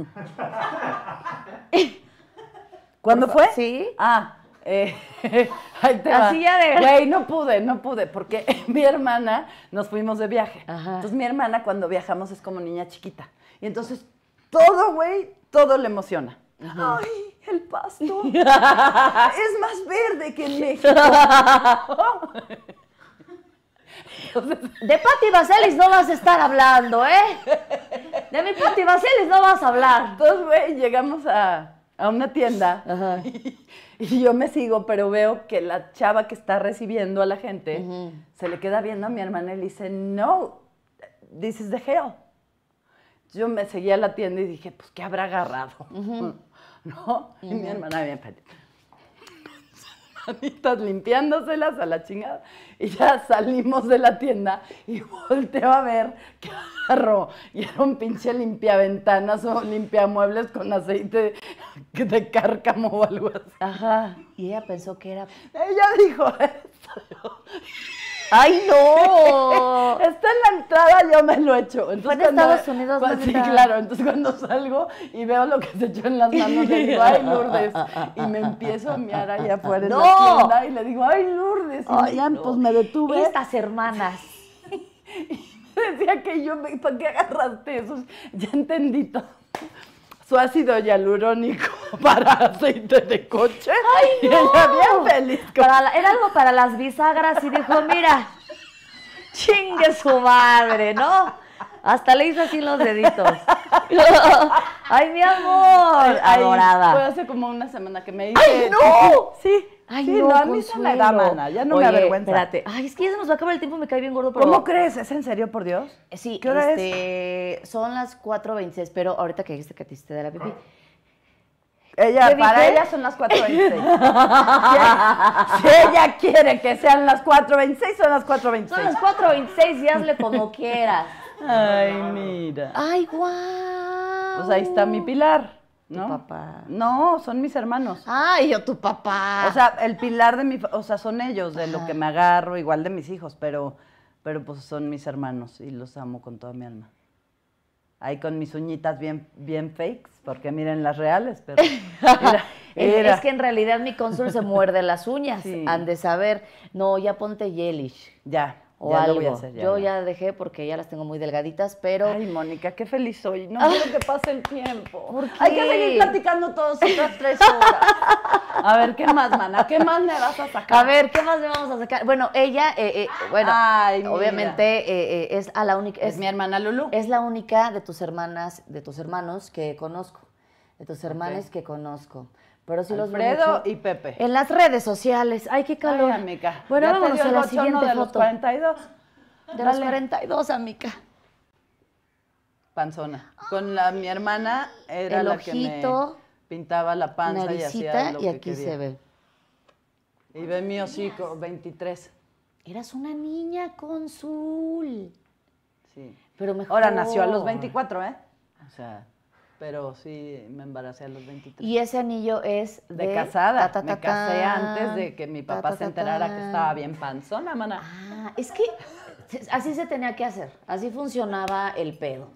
[SPEAKER 2] ¿Cuándo fue? Sí.
[SPEAKER 1] Ah, Así Güey, no pude, no pude, porque mi hermana nos fuimos de viaje. Entonces mi hermana cuando viajamos es como niña chiquita. Y entonces todo, güey, todo le emociona. Ay, el pasto es más verde que en México.
[SPEAKER 2] De Pati Vaselis no vas a estar hablando, ¿eh? De mi Patti
[SPEAKER 1] Vaselis no vas a hablar. Entonces, güey, llegamos a, a una tienda Ajá. Y yo me sigo, pero veo que la chava que está recibiendo a la gente se le queda viendo a mi hermana y le dice, no, this is the hell. Yo me seguí a la tienda y dije, pues, ¿qué habrá agarrado? ¿No? Y mi hermana bien manitas limpiándoselas a la chingada. Y ya salimos de la tienda y volteo a ver qué Y era un pinche limpiaventanas o limpiamuebles con aceite que de cárcamo o algo así. Ajá, y ella pensó que era... Ella dijo esto. ¡Ay, no! Está en la entrada, yo me lo echo. Entonces, en Estados Unidos. sí, claro. Entonces cuando salgo y veo lo que se echó en las manos, le digo, ¡ay, Lourdes! Y me empiezo a mirar allá afuera ¡No! la tienda y le digo, ¡ay, Lourdes! Y ya, pues
[SPEAKER 2] me detuve. Estas hermanas.
[SPEAKER 1] y decía que yo, ¿para qué agarraste esos? Ya entendí todo su ácido hialurónico para aceite de coche. ¡Ay, no! Y bien
[SPEAKER 2] feliz. era algo para las bisagras y dijo, mira, chingue su madre, ¿no? Hasta le hizo así los deditos. ¡Ay, mi amor! Ay, Adorada. Fue
[SPEAKER 1] hace como una semana que me hice... ¡Ay, no!
[SPEAKER 2] Sí, Ay, no, a mí me da mana, ya no me avergüenza. ay, es que ya se nos va a acabar el tiempo, me cae bien gordo. Pero... ¿Cómo crees? ¿Es en serio, por Dios? Eh, sí, ¿Qué es? Este, son las 4.26, pero ahorita que dijiste que te hiciste de la pipí. Ella, para ella son
[SPEAKER 1] las 4.26.
[SPEAKER 2] ella quiere que sean las 4.26, son las 4.26. Son las
[SPEAKER 1] 4.26 y hazle como quieras. Ay, mira. Ay, guau. Pues ahí está mi pilar. ¿No? papá. No, son mis hermanos. Ay, yo tu papá. O sea, el pilar de mi, o sea, son ellos de lo que me agarro, igual de mis hijos, pero pero pues son mis hermanos y los amo con toda mi alma. Ahí con mis uñitas bien bien fakes, porque miren las
[SPEAKER 2] reales, pero Es, que en realidad mi cónsul se muerde las uñas, han de saber. No, ya ponte Yelish. Ya, o algo. yo ya. dejé porque ya las tengo muy delgaditas, pero. Ay, Mónica, qué feliz soy. No ah. quiero que pase el tiempo. Hay que seguir platicando
[SPEAKER 1] todos otras tres horas.
[SPEAKER 2] a ver, ¿qué más, mana? ¿Qué más me vas a sacar? A ver, ¿qué más me vamos a sacar? Bueno, ella, eh, eh, bueno, obviamente eh, es a la única. Es, mi hermana Lulu. Es la única de tus hermanas, de tus hermanos que conozco de tus hermanas que conozco. Pero si los veo y Pepe. En las redes sociales. Ay, qué calor. Ay, Bueno, a la siguiente de foto. Los
[SPEAKER 1] 42. De los 42, amiga. Panzona. Con la, mi hermana era El la que me pintaba la panza y hacía lo y aquí se ve. Y ve mi hocico, 23.
[SPEAKER 2] Eras una niña Consul. Sí. Pero mejor. Ahora nació a los 24, ¿eh? O sea
[SPEAKER 1] pero sí me embaracé a los 23. Y ese
[SPEAKER 2] anillo es de, casada. me casé antes de que mi papá se enterara que estaba bien panzona, mana. Ah, es que así se tenía que hacer, así funcionaba el pedo.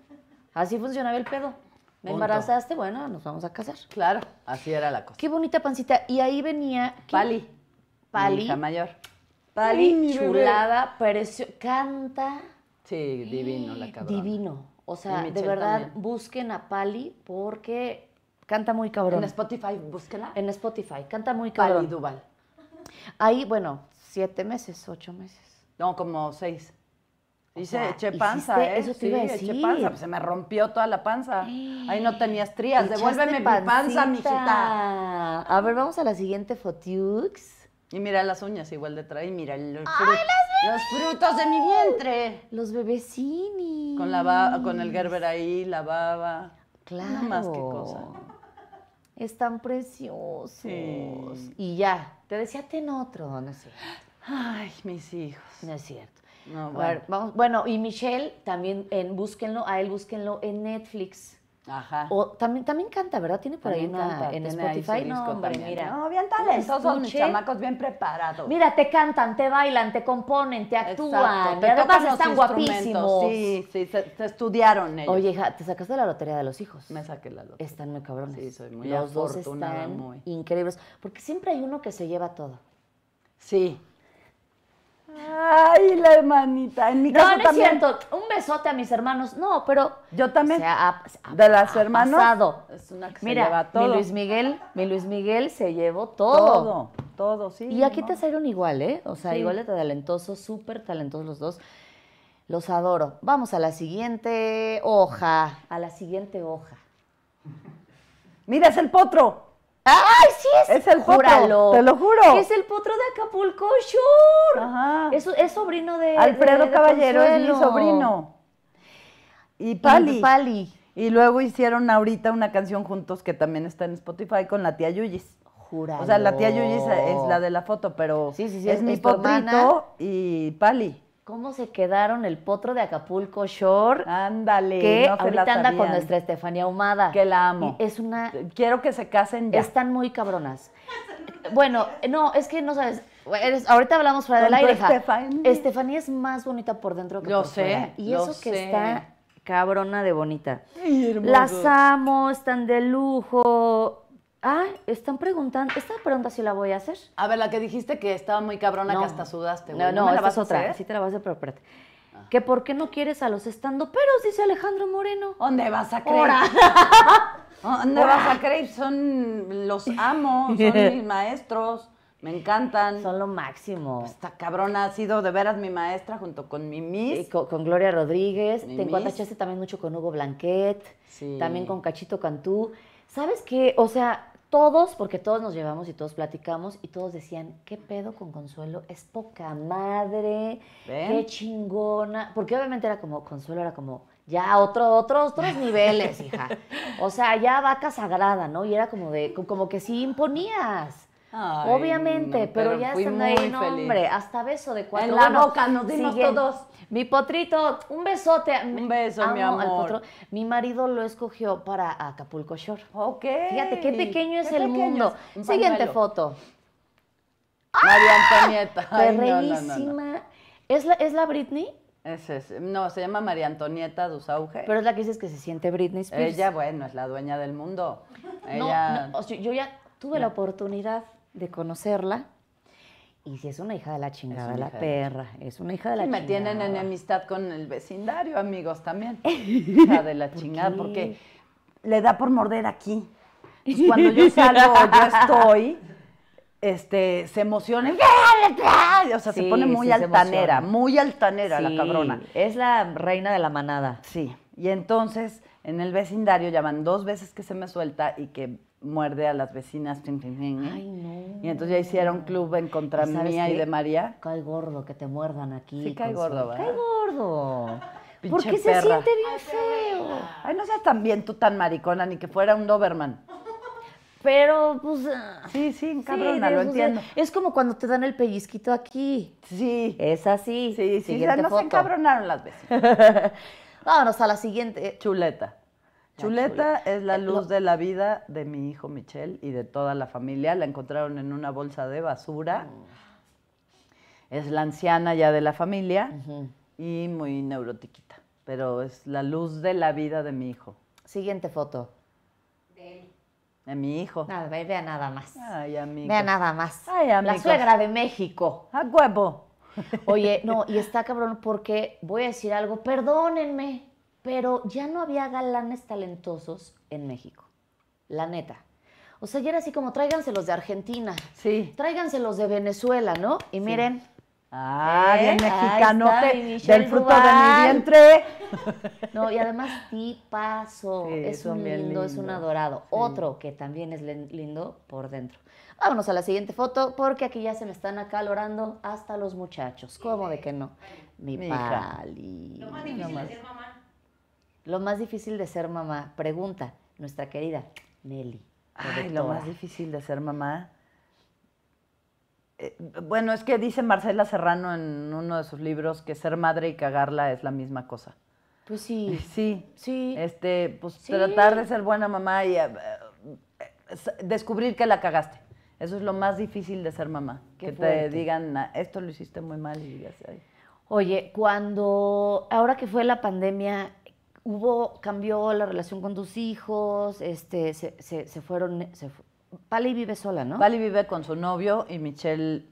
[SPEAKER 2] Así funcionaba el pedo. Me embarazaste, bueno, nos vamos a casar. Claro, así era la cosa. Qué bonita pancita. Y ahí venía. Pali. Pali. la mayor. Pali, chulada, preciosa. Canta.
[SPEAKER 1] Sí, divino la cabrona. Divino. O sea, de verdad,
[SPEAKER 2] busquen a Pali porque canta muy cabrón. En Spotify, búsquela. En Spotify, canta muy cabrón. Pali Duval. Ahí, bueno, siete meses, ocho meses. No, como seis.
[SPEAKER 1] Dice eché panza, ¿eh? Eso sí, panza, pues, se me rompió toda la panza. Ahí no tenías trías. Devuélveme mi panza, mijita.
[SPEAKER 2] A ver, vamos a la siguiente
[SPEAKER 1] Fotiux. Y mira las uñas igual de trae, mira los, frutos de mi
[SPEAKER 2] ¡Uh! vientre. Los bebecini. Con, la con el Gerber
[SPEAKER 1] ahí, la baba.
[SPEAKER 2] Claro. Nada más que cosa. Están preciosos. Y ya, te decía ten otro, no es cierto. Ay, mis hijos. No es cierto. bueno. y Michelle también, en, búsquenlo, a él búsquenlo en Netflix. Ajá. O también, también canta, ¿verdad? Tiene por ahí en Spotify. no, mira. ¿eh? bien talentosos son chamacos bien preparados. Mira, te cantan, te bailan, te componen, te actúan. Te tocan además están guapísimos. Sí,
[SPEAKER 1] sí, se, estudiaron ellos. Oye,
[SPEAKER 2] hija, te sacaste la lotería de los hijos. Me saqué la lotería. Están muy cabrones. Sí, soy muy Los dos están increíbles. Porque siempre hay uno que se lleva todo. Sí. Ay, la hermanita. En mi no, caso no es cierto. Un besote a mis hermanos. No, pero. Yo también. de las hermanos. Pasado.
[SPEAKER 1] Es una Mira, lleva todo. Mi Luis
[SPEAKER 2] Miguel, mi Luis Miguel se llevó todo. Todo,
[SPEAKER 1] todo, sí. Y aquí te salieron
[SPEAKER 2] igual, ¿eh? O sea, igual de talentosos, súper talentosos los dos. Los adoro. Vamos a la siguiente hoja. A la siguiente hoja. Mira, es el potro. ¡Ay, sí es! el Júralo. potro,
[SPEAKER 1] te lo juro. Es
[SPEAKER 2] el potro de Acapulco, sure. Ajá. Es, sobrino de Alfredo Caballero es mi sobrino.
[SPEAKER 1] Y Pali. Y Pali. Y luego hicieron ahorita una canción juntos que también está en Spotify con la tía Yuyis. jura, O sea, la tía Yuyis es la de la foto, pero sí, sí, sí, es, mi potrito y Pali cómo se
[SPEAKER 2] quedaron el potro de Acapulco Shore. Ándale. Que ahorita anda con nuestra Estefanía Humada. Que la amo. es una. Quiero que se casen ya. Están muy cabronas. bueno, no, es que no sabes. ahorita hablamos fuera del aire. Estefanía. Estefanía es más bonita por dentro que por sé, fuera. Y eso que está cabrona de bonita. Las amo, están de lujo. Ah, están preguntando. Esta pregunta sí la voy a hacer.
[SPEAKER 1] A ver, la que dijiste que estaba muy cabrona que hasta sudaste.
[SPEAKER 2] No, no, vas es otra. Sí te la vas a hacer, pero espérate. Ah. Que por qué no quieres a los estando peros, dice Alejandro Moreno. ¿Dónde vas a creer?
[SPEAKER 1] ¿Dónde vas a
[SPEAKER 2] creer? Son los
[SPEAKER 1] amo, son mis maestros, me encantan. Son lo máximo. Pues esta cabrona ha sido de veras mi maestra junto con
[SPEAKER 2] mi Miss. Y con, Gloria Rodríguez. Mi Te encuentras también mucho con Hugo Blanquet, sí. también con Cachito Cantú. ¿Sabes qué? O sea, todos, porque todos nos llevamos y todos platicamos, y todos decían, ¿qué pedo con Consuelo? Es poca madre, qué chingona. Porque obviamente era como, Consuelo era como, ya otro, otros otros niveles, hija. O sea, ya vaca sagrada, ¿no? Y era como de, como que sí imponías. Obviamente, pero, ya están ahí, no, hombre, hasta beso de cuatro. En la boca nos dimos todos. Mi potrito, un besote. Un beso, mi amor. Mi marido lo escogió para Acapulco Shore. Ok. Fíjate qué pequeño es el mundo. Siguiente foto. María Antonieta. ¿Es, la, ¿Es la Britney?
[SPEAKER 1] es, no, se llama María Antonieta Dusauge. Pero es la que dices que se siente Britney Spears. Ella,
[SPEAKER 2] bueno, es la dueña del mundo. Ella... yo, yo ya tuve la oportunidad de conocerla. Y si es una hija de la chingada, la perra, es una hija de la chingada. Y me tienen
[SPEAKER 1] enemistad con el vecindario, amigos, también. hija de la chingada, porque le da por morder aquí. y pues cuando yo salgo, yo estoy, este, se emociona. O sea, se pone muy altanera, muy altanera la cabrona. Es la reina de la manada. Sí. Y entonces, en el vecindario, ya van dos veces que se me suelta y que muerde a las vecinas. ¿eh? Ay, no. Y entonces
[SPEAKER 2] ya hicieron club en contra mía y de María. Cae gordo que te muerdan aquí. Sí, cae gordo, Cae gordo. Porque se siente bien
[SPEAKER 1] feo. Ay, no seas tan bien tú tan maricona, ni que fuera
[SPEAKER 2] un Doberman. Pero, pues. Ah. Sí,
[SPEAKER 1] sí, cabrona, lo entiendo.
[SPEAKER 2] es como cuando te dan el pellizquito aquí. Sí. Es así. Sí, sí, ya se encabronaron las veces. Vámonos a la siguiente. Chuleta. Chuleta
[SPEAKER 1] es la eh, luz de la vida de mi hijo Michelle, y de toda la familia. La encontraron en una bolsa de basura. Oh. Es la anciana ya de la familia y muy neurotiquita. Pero es la luz de la vida de mi hijo. Siguiente
[SPEAKER 2] foto. De mi hijo. Nada, vea nada más. Ay, amigo. Vea nada más. Ay, la suegra de México. ¡A huevo! Oye, no, y está cabrón porque voy a decir algo, perdónenme pero ya no había galanes talentosos en México, la neta. O sea, ya era así como los de Argentina, sí. los de Venezuela, ¿no? Y miren, Ah, bien ¿Eh? mexicano. del fruto de mi vientre. No, y además tipazo, paso. es un lindo, es un adorado. Otro que también es lindo por dentro. Vámonos a la siguiente foto, porque aquí ya se me están acalorando hasta los muchachos. ¿Cómo de que no? Mi, pali. Lo más difícil no más. Es mamá. Lo más difícil de ser mamá, pregunta nuestra querida Nelly. lo más difícil de ser mamá.
[SPEAKER 1] Eh, bueno, es que dice Marcela Serrano en uno de sus libros que ser madre y cagarla es la misma cosa. Pues sí. Sí. Sí. Este, pues tratar de ser buena mamá y eh, eh, descubrir que la cagaste. Eso es lo más difícil
[SPEAKER 2] de ser mamá. que te digan, esto lo hiciste muy mal y digas, Oye, cuando, ahora que fue la pandemia, hubo, cambió la relación con tus hijos, este, se, fueron, Pali vive sola, ¿no? Pali vive con su
[SPEAKER 1] novio y Michelle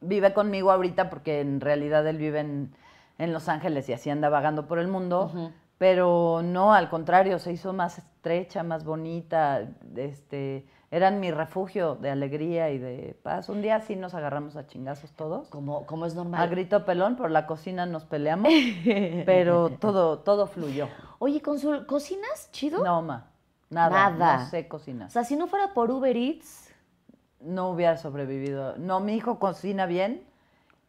[SPEAKER 1] vive conmigo ahorita porque en realidad él vive en, Los Ángeles y así anda vagando por el mundo. Pero no, al contrario, se hizo más estrecha, más bonita, este, eran mi refugio de alegría y de paz. Un día sí nos agarramos a chingazos todos. Como, como es normal. A grito pelón, por la cocina nos peleamos, pero todo, todo fluyó. Oye, Consul, ¿cocinas chido? No, ma. Nada, No sé cocinar. O sea, si no fuera por Uber Eats. No hubiera sobrevivido. No, mi hijo cocina bien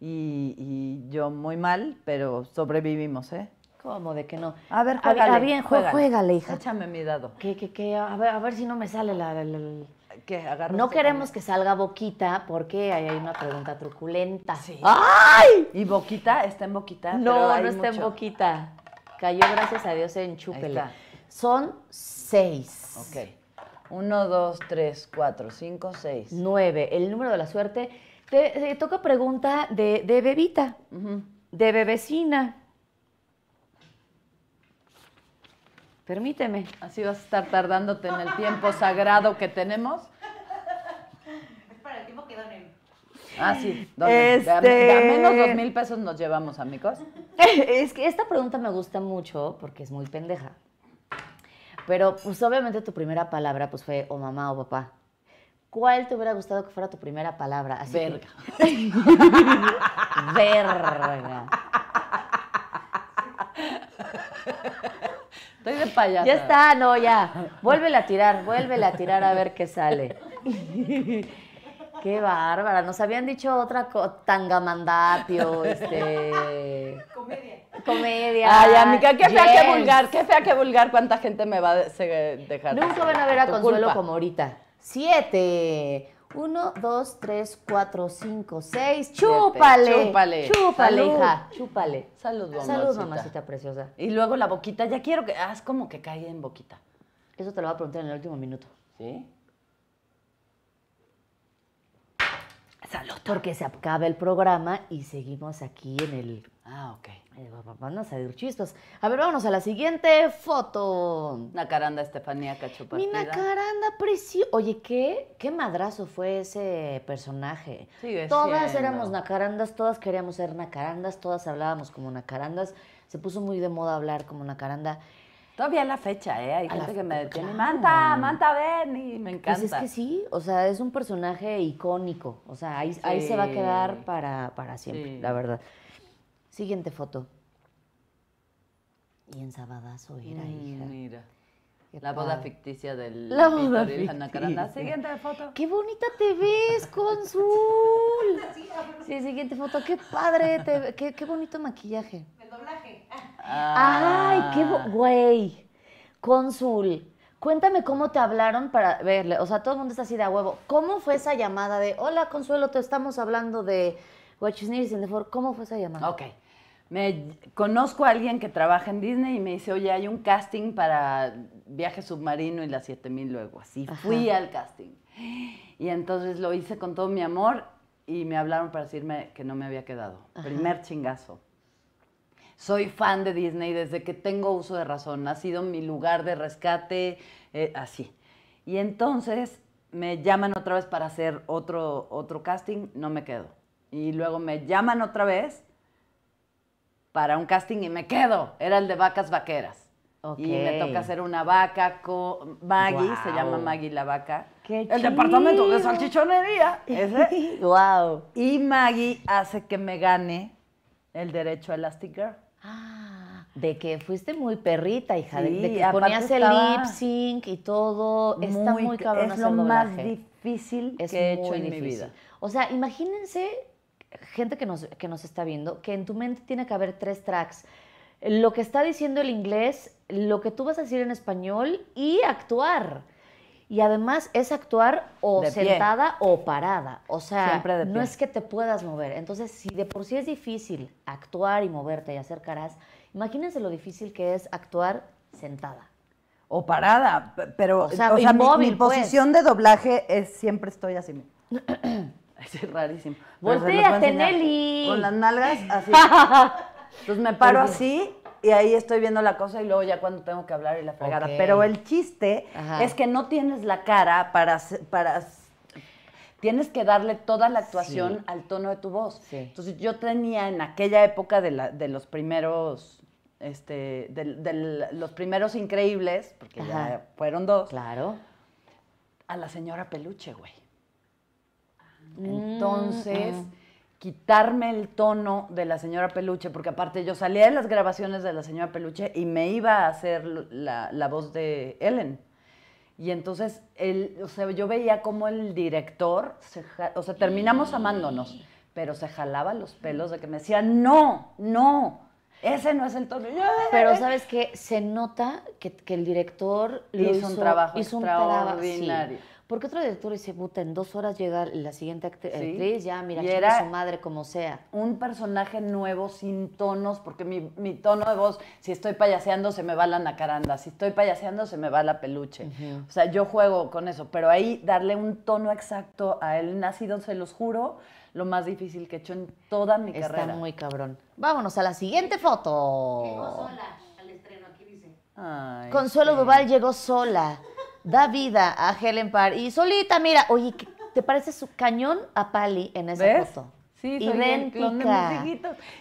[SPEAKER 1] y, y yo muy mal, pero sobrevivimos, ¿eh?
[SPEAKER 2] ¿Cómo de que no? A ver, juégale. A, bien, juégale. hija. Échame mi dado. Que, a, ver, si no me sale la... que no este queremos que salga boquita porque hay una pregunta truculenta. Sí. ¡Ay! ¿Y boquita? ¿Está en boquita? No, no está en boquita. Cayó, gracias a Dios, en chupela. Son seis. Ok. Uno, dos, tres, cuatro, cinco, seis. Nueve. El número de la suerte. Te, toca pregunta de, bebita, de bebecina. Permíteme, así vas a
[SPEAKER 1] estar tardándote en el tiempo sagrado que tenemos.
[SPEAKER 2] Es para el tiempo que donen. Ah, sí. Donen. a este- menos dos mil pesos nos llevamos, amigos. Es que esta pregunta me gusta mucho porque es muy pendeja. Pero, pues, obviamente tu primera palabra pues fue o mamá o papá. ¿Cuál te hubiera gustado que fuera tu primera palabra? Así Verga. Verga. Estoy de payaso. Ya está, no, ya. Vuélvela a tirar, vuélvela a tirar a ver qué sale. Qué bárbara. Nos habían dicho otra cosa, tangamandapio, este... Comedia. Comedia. Ay, amiga, qué fea, que qué vulgar, qué fea, qué vulgar. ¿Cuánta gente me va a dejar? Nunca van a ver a Consuelo como ahorita. Siete. 1, 2, 3, 4, 5, 6. ¡Chúpale! ¡Chúpale! ¡Chúpale, hija! ¡Chúpale!
[SPEAKER 1] Salud, mamacita. Salud, mamacita preciosa. Y luego la boquita, ya quiero que. Haz ah, como que caiga en boquita.
[SPEAKER 2] Eso te lo voy a preguntar en el último minuto. ¿Sí? que se acaba el programa y seguimos aquí en el. Ah, ok. Eh, Van a salir chistos. A ver, vámonos a la siguiente foto. Nacaranda Estefanía Cachopartida. Mi Nacaranda preciosa. Oye, ¿qué, qué madrazo fue ese personaje. todas éramos Nacarandas, todas queríamos ser Nacarandas, todas hablábamos como Nacarandas. Se puso muy de moda hablar como Nacaranda. Todavía la fecha, ¿eh? Hay gente que me detiene. Pues manta, Manta, ven. Y me encanta. Pues es que sí, o sea, es un personaje icónico. O sea, ahí, ahí se va a quedar para, para siempre, la verdad. Siguiente foto. Y en Sabadazo era mm, hija. Mira. la boda ficticia del la boda ficticia. Siguiente foto. ¡Qué bonita te ves, Consul! Sí, siguiente foto. ¡Qué padre! qué, ¡Qué bonito maquillaje! Ay, qué ah. güey. Cónsul, cuéntame cómo te hablaron para verle. O sea, todo el mundo está así de a huevo. ¿Cómo fue esa llamada de, hola Consuelo, te estamos hablando de What y Need ¿Cómo fue esa llamada? Ok. Me,
[SPEAKER 1] conozco a alguien que trabaja en Disney y me dice, oye, hay un casting para viaje submarino y las 7000 luego. Así fui al casting. Y entonces lo hice con todo mi amor y me hablaron para decirme que no me había quedado. Primer chingazo soy fan de Disney desde que tengo uso de razón, ha sido mi lugar de rescate, eh, así. Y entonces me llaman otra vez para hacer otro, otro casting, no me quedo. Y luego me llaman otra vez para un casting y me quedo. Era el de vacas vaqueras. Y me toca hacer una vaca con Maggie, se llama Maggie la vaca. el departamento de salchichonería, wow. Y Maggie hace que me gane el derecho a Elastic Girl.
[SPEAKER 2] Ah, de que fuiste muy perrita, hija, de, que ponías el lip sync y todo. Está muy cabrón. Es lo más difícil que he hecho en mi vida. O sea, imagínense, gente que nos, que nos está viendo, que en tu mente tiene que haber tres tracks. Lo que está diciendo el inglés, lo que tú vas a decir en español y actuar. Y además es actuar o sentada o parada. O sea, no es que te puedas mover. Entonces, si de por sí es difícil actuar y moverte y hacer caras, imagínense lo difícil que es actuar sentada. O parada, pero o sea, mi, pues. posición
[SPEAKER 1] de doblaje es siempre estoy así. es rarísimo. Volteate, Nelly. Con las nalgas así. Entonces me paro así y ahí estoy viendo la cosa y luego ya cuando tengo que hablar y la fregada. Pero el chiste es que no tienes la cara para, para tienes que darle toda la actuación al tono de tu voz. Entonces yo tenía en aquella época de, los primeros, este, los primeros increíbles, porque ya fueron dos. Claro. A la señora Peluche, güey.
[SPEAKER 2] Mm, Entonces
[SPEAKER 1] quitarme el tono de la señora Peluche, porque aparte yo salía de las grabaciones de la señora Peluche y me iba a hacer la, voz de Ellen. Y entonces, él, yo veía como el director, o sea, terminamos amándonos, pero se jalaba los pelos de que me decía, no, no,
[SPEAKER 2] ese no es el tono. Pero sabes que se nota que, el director hizo, un trabajo extraordinario. Porque otro director dice, puta, en dos horas llega la siguiente actriz, ya, mira, su madre como sea.
[SPEAKER 1] Un personaje nuevo, sin tonos, porque mi, tono de voz, si estoy payaseando, se me va la nacaranda, si estoy payaseando, se me va la peluche. O sea, yo juego con eso, pero ahí darle un tono exacto a él nacido, se los juro, lo más difícil que he hecho en toda mi carrera. Está muy cabrón.
[SPEAKER 2] Vámonos a la siguiente foto. Llegó sola al estreno, aquí dice. Consuelo Duval llegó sola da vida a Helen Parr. Y solita, mira, oye, ¿te parece su cañón a Pali en esa ¿Ves? foto? Sí, soy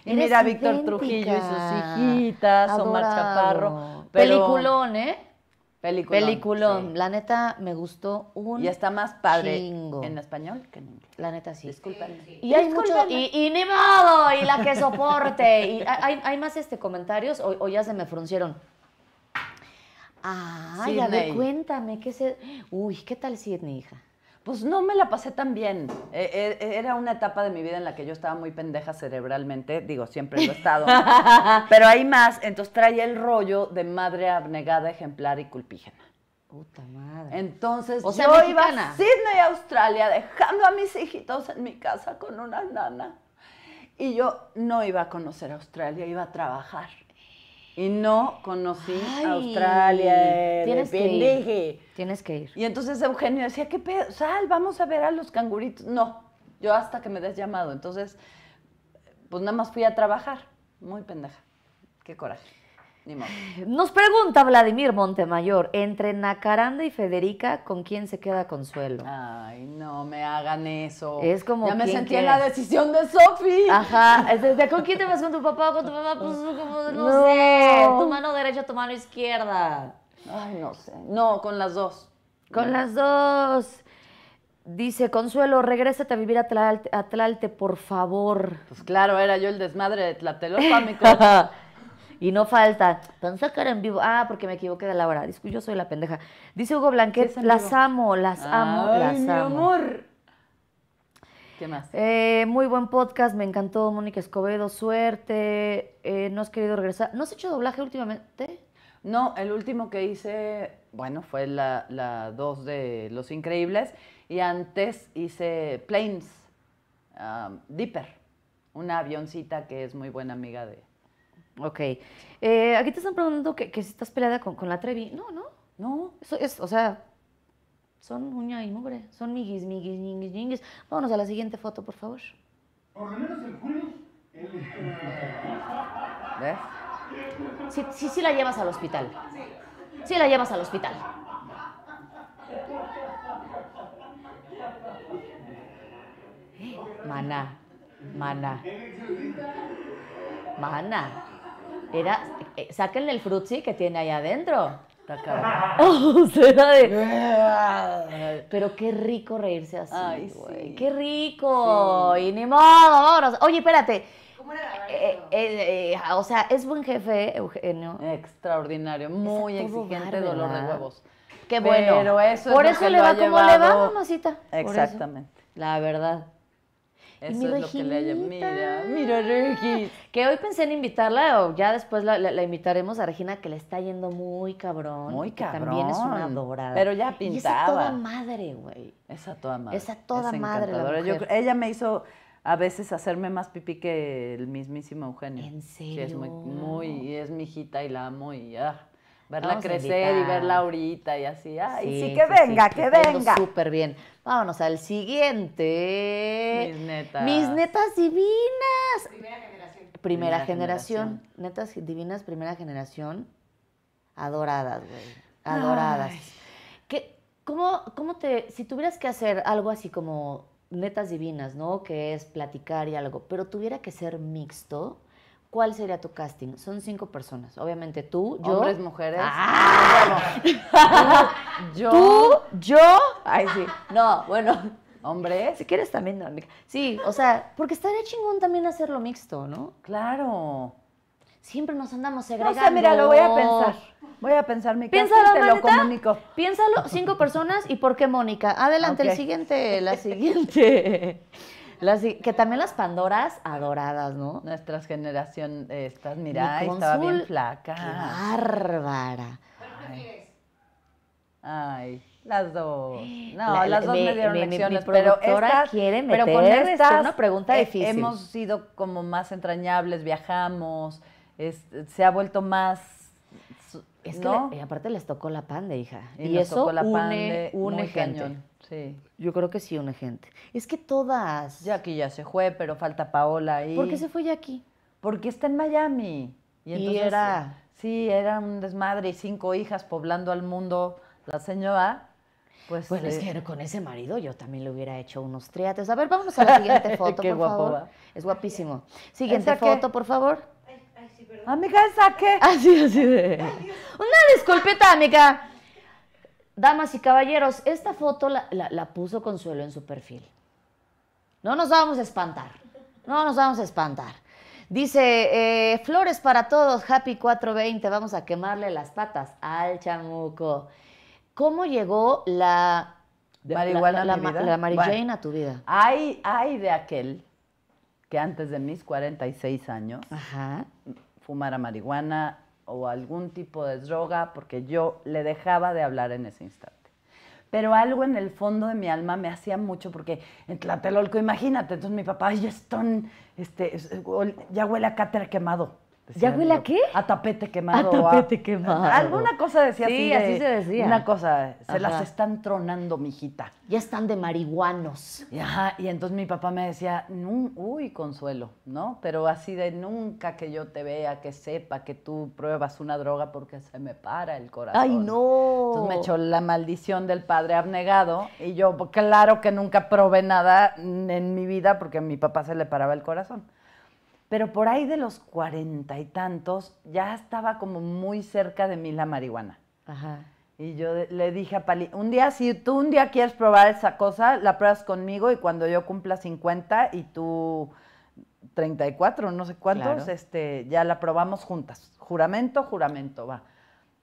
[SPEAKER 2] y mira a Víctor Trujillo y sus hijitas, Omar Chaparro. Peliculón, ¿eh? Peliculón. Peliculón. La neta me gustó un. Y está más padre en español que en inglés. La neta sí. Disculpenme. Y hay mucho. Y, ni modo, y la que soporte. y hay, hay, más este comentarios o, o ya se me fruncieron. Ah, ya cuéntame, ¿qué se... Uy, ¿qué tal Sydney, hija? Pues no me la pasé tan bien. Eh,
[SPEAKER 1] eh, era una etapa de mi vida en la que yo estaba muy pendeja cerebralmente, digo, siempre lo he estado. pero hay más, entonces traía el rollo de madre abnegada, ejemplar y culpígena. Puta madre. Entonces, yo iba a Sydney, Australia, dejando a mis hijitos en mi casa con una nana. Y yo no iba a conocer Australia, iba a trabajar y no conocí Australia. Eh, tienes
[SPEAKER 2] tienes que ir. Y entonces Eugenio
[SPEAKER 1] decía, ¿qué pedo? Sal, vamos a ver a los canguritos. No, yo hasta que me des llamado. Entonces, pues nada más fui a trabajar. Muy pendeja. Qué coraje.
[SPEAKER 2] Nos pregunta Vladimir Montemayor, entre Nacaranda y Federica, ¿con quién se queda Consuelo? Ay, no me hagan eso. Es como Ya me sentí en la decisión de Sofi. Ajá, con quién te vas con tu papá o con tu mamá, pues como no, sé, tu mano derecha, tu mano izquierda. Ay, no sé. No, con las dos. Con las dos. Dice, Consuelo, regrésate a vivir a Tlalte, por favor. Pues
[SPEAKER 1] claro, era yo el desmadre de Tlatelolco,
[SPEAKER 2] Y no falta, pensé que sacar en vivo. Ah, porque me equivoqué de la hora. Disculpe, yo soy la pendeja. Dice Hugo Blanquet, las amo, las amo, Ay, mi amor. ¿Qué más? Eh, muy buen podcast, me encantó Mónica Escobedo, suerte. Eh, no has querido regresar. ¿No has hecho doblaje últimamente?
[SPEAKER 1] No, el último que hice, bueno, fue la, la dos de Los Increíbles. Y antes hice Planes, um, Dipper, una avioncita que es muy buena amiga de,
[SPEAKER 2] Ok. Eh, aquí te están preguntando que, si estás peleada con, con, la Trevi. No, no, no. Eso es, o sea, son uña y mugre. Son miguis, miguis, ñinguis, ñinguis. Vámonos a la siguiente foto, por favor. Por el ¿Ves? Sí, sí, sí la llevas al hospital. Sí la llevas al hospital.
[SPEAKER 1] Eh, mana, mana. Mana.
[SPEAKER 2] Era, eh, sáquenle el frutzi que tiene ahí adentro. Pero qué rico reírse así, güey. Qué rico. Y ni modo, Oye, espérate. ¿Cómo era eh, eh, o sea, es buen jefe, Eugenio. Extraordinario, muy exigente, dolor de huevos.
[SPEAKER 1] Qué bueno. Pero eso Por eso le va como le va, mamacita. Exactamente. La verdad. Eso es lo que le haya. Mira,
[SPEAKER 2] mira, Regina. Que hoy pensé en invitarla, o ya después la, invitaremos a Regina, que le está yendo muy cabrón. Muy cabrón. Que también es una dorada. Pero ya pintaba. Y es a toda madre, güey. Es a toda madre. Es a toda madre la mujer. ella
[SPEAKER 1] me hizo a veces hacerme más pipí que el mismísimo Eugenio. En serio. es muy, es mi hijita y la amo y ya. Ah, verla crecer y verla ahorita y así. Ay, sí, que venga, que venga. Súper
[SPEAKER 2] bien. Vámonos al siguiente. Mis netas. Mis netas divinas. Primera generación. Primera, generación. Netas divinas, primera generación. Adoradas, güey. Adoradas. cómo, ¿Cómo te. Si tuvieras que hacer algo así como netas divinas, ¿no? Que es platicar y algo, pero tuviera que ser mixto, ¿Cuál sería tu casting? Son cinco personas. Obviamente tú, yo. Hombres, mujeres. ¡Ah! yo. Tú, yo. Ay, sí. No, bueno. hombres... Si quieres también, Mónica. Sí, o sea, porque estaría chingón también hacerlo mixto, ¿no? Claro. Siempre nos andamos segregando. No mira, lo voy a pensar. Voy a pensar mi casting, Piénsalo, te lo comunico. Piénsalo, cinco personas y por qué Mónica. Adelante, el siguiente, la siguiente
[SPEAKER 1] que también las Pandoras adoradas, ¿no? Nuestra generación, estas, mira, estaba bien flaca. Qué
[SPEAKER 2] bárbara. Ay.
[SPEAKER 1] Las dos. No, las dos me dieron lecciones, pero ahora quiere meter pero con esta, una pregunta difícil. Hemos sido como más entrañables, viajamos, se ha vuelto más es y
[SPEAKER 2] aparte les tocó la pan de hija. Y, y eso tocó la une, pan Sí. Yo creo que sí, una gente.
[SPEAKER 1] Es que todas. Jackie ya se fue, pero falta Paola ahí. ¿Por qué se fue Jackie?
[SPEAKER 2] Porque está en Miami. Y, entonces, era.
[SPEAKER 1] Sí, era un desmadre y cinco hijas poblando al mundo. La
[SPEAKER 2] señora. Pues, bueno, es eh, que con ese marido yo también le hubiera hecho unos triates. A ver, vamos a la siguiente foto, por favor. Es guapísimo. Siguiente foto, por favor. Ay, ay, sí, perdón. Amiga, ¿esa qué? Así, ah, así de... Una disculpita, amiga. Damas y caballeros, esta foto la, puso Consuelo en su perfil. No nos vamos a espantar, no nos vamos a espantar. Dice, eh, flores para todos, Happy 420, vamos a quemarle las patas al chamuco. ¿Cómo llegó la, marihuana a tu vida? Hay,
[SPEAKER 1] de aquel que antes de mis 46 años fumara marihuana, o algún tipo de droga porque yo le dejaba de hablar en ese instante. Pero algo en el fondo de mi alma me hacía mucho porque en Tlatelolco, imagínate, entonces mi papá ya este, ya huele a cáter quemado. ¿Ya huele a qué? A tapete quemado. A tapete quemado. Alguna cosa decía así. Sí, así se decía. Una cosa, se las están tronando, mijita. Ya están de marihuanos. Y, ajá, y entonces mi papá me decía, uy, consuelo, ¿no? Pero así de nunca que yo te vea, que sepa que tú pruebas una droga porque se me para el corazón. ¡Ay,
[SPEAKER 2] no! Entonces me echó
[SPEAKER 1] la maldición del padre abnegado y yo, claro que nunca probé nada en mi vida porque a mi papá se le paraba el corazón pero por ahí de los cuarenta y tantos ya estaba como muy cerca de mí la marihuana. Ajá. Y yo le dije a Pali, un día, si tú un día quieres probar esa cosa, la pruebas conmigo y cuando yo cumpla 50 y tú 34, no sé cuántos, este, ya la probamos juntas. Juramento, juramento, va.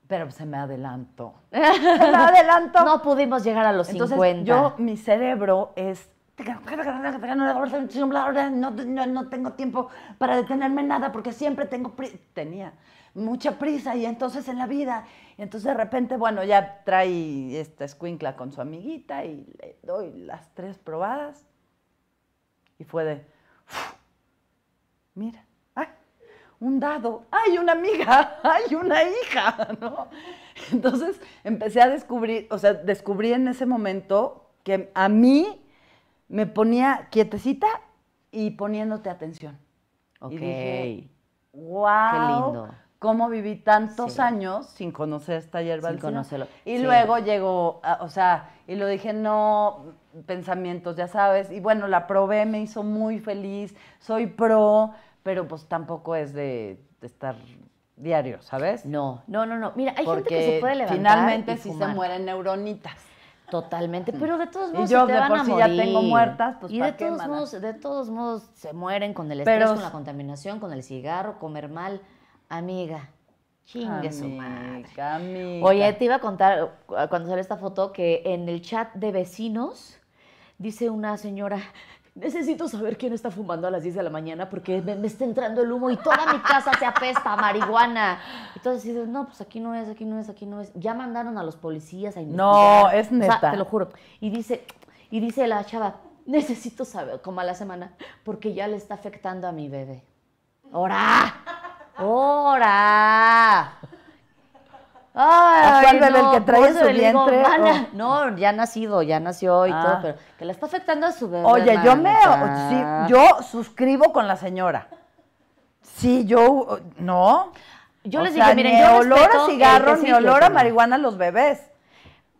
[SPEAKER 1] Pero se me adelantó. se me adelantó.
[SPEAKER 2] No pudimos llegar a los Entonces, Yo,
[SPEAKER 1] mi cerebro es no, no tengo tiempo para detenerme en nada porque siempre tengo tenía mucha prisa y entonces en la vida. Y entonces de repente, bueno, ya trae esta escuincla con su amiguita y le doy las tres probadas. Y fue de, mira, un dado, hay una amiga, hay una hija, ¿no? Entonces empecé a descubrir, o sea, descubrí en ese momento que a mí me ponía quietecita y poniéndote atención. Ok. Y dije, wow. Qué lindo. Cómo viví tantos años sin conocer esta hierba sin conocerlo. Y luego llegó, o sea, y lo dije, no, pensamientos, ya sabes. Y bueno, la probé, me hizo muy feliz, soy pro, pero pues tampoco es de, estar
[SPEAKER 2] diario, ¿sabes? No, no, no, no. Mira, hay gente que se puede levantar. Finalmente sí se mueren neuronitas. Totalmente, mm. pero de todos modos. yo de por sí ya tengo muertas, pues Y de todos, modos, de todos modos se mueren con el estrés, con la contaminación, con el cigarro, comer mal. Amiga, chingue su madre. Amiga. Oye, te iba a contar ah, cuando sale esta foto que en el chat de vecinos dice una señora necesito saber quién está fumando a las 10 de la mañana porque me, está entrando el humo y toda mi casa se apesta a marihuana. Entonces dices, no, pues aquí no es, aquí no es, aquí no es. Ya mandaron a los policías a No, es neta. O sea, te lo juro. Y dice, y dice la chava, necesito saber, como a la semana, porque ya le está afectando a mi bebé. ¡Hora! ¡Hora! Ay, Actual el que trae su vientre. Oh. No, ya nacido, ya nació y todo, ah. pero que le está afectando a su bebé. Oye, yo me.
[SPEAKER 1] yo suscribo con la señora.
[SPEAKER 2] Sí, yo. No. Yo les digo, miren, ni Olor a cigarro, ni olor a marihuana
[SPEAKER 1] los bebés.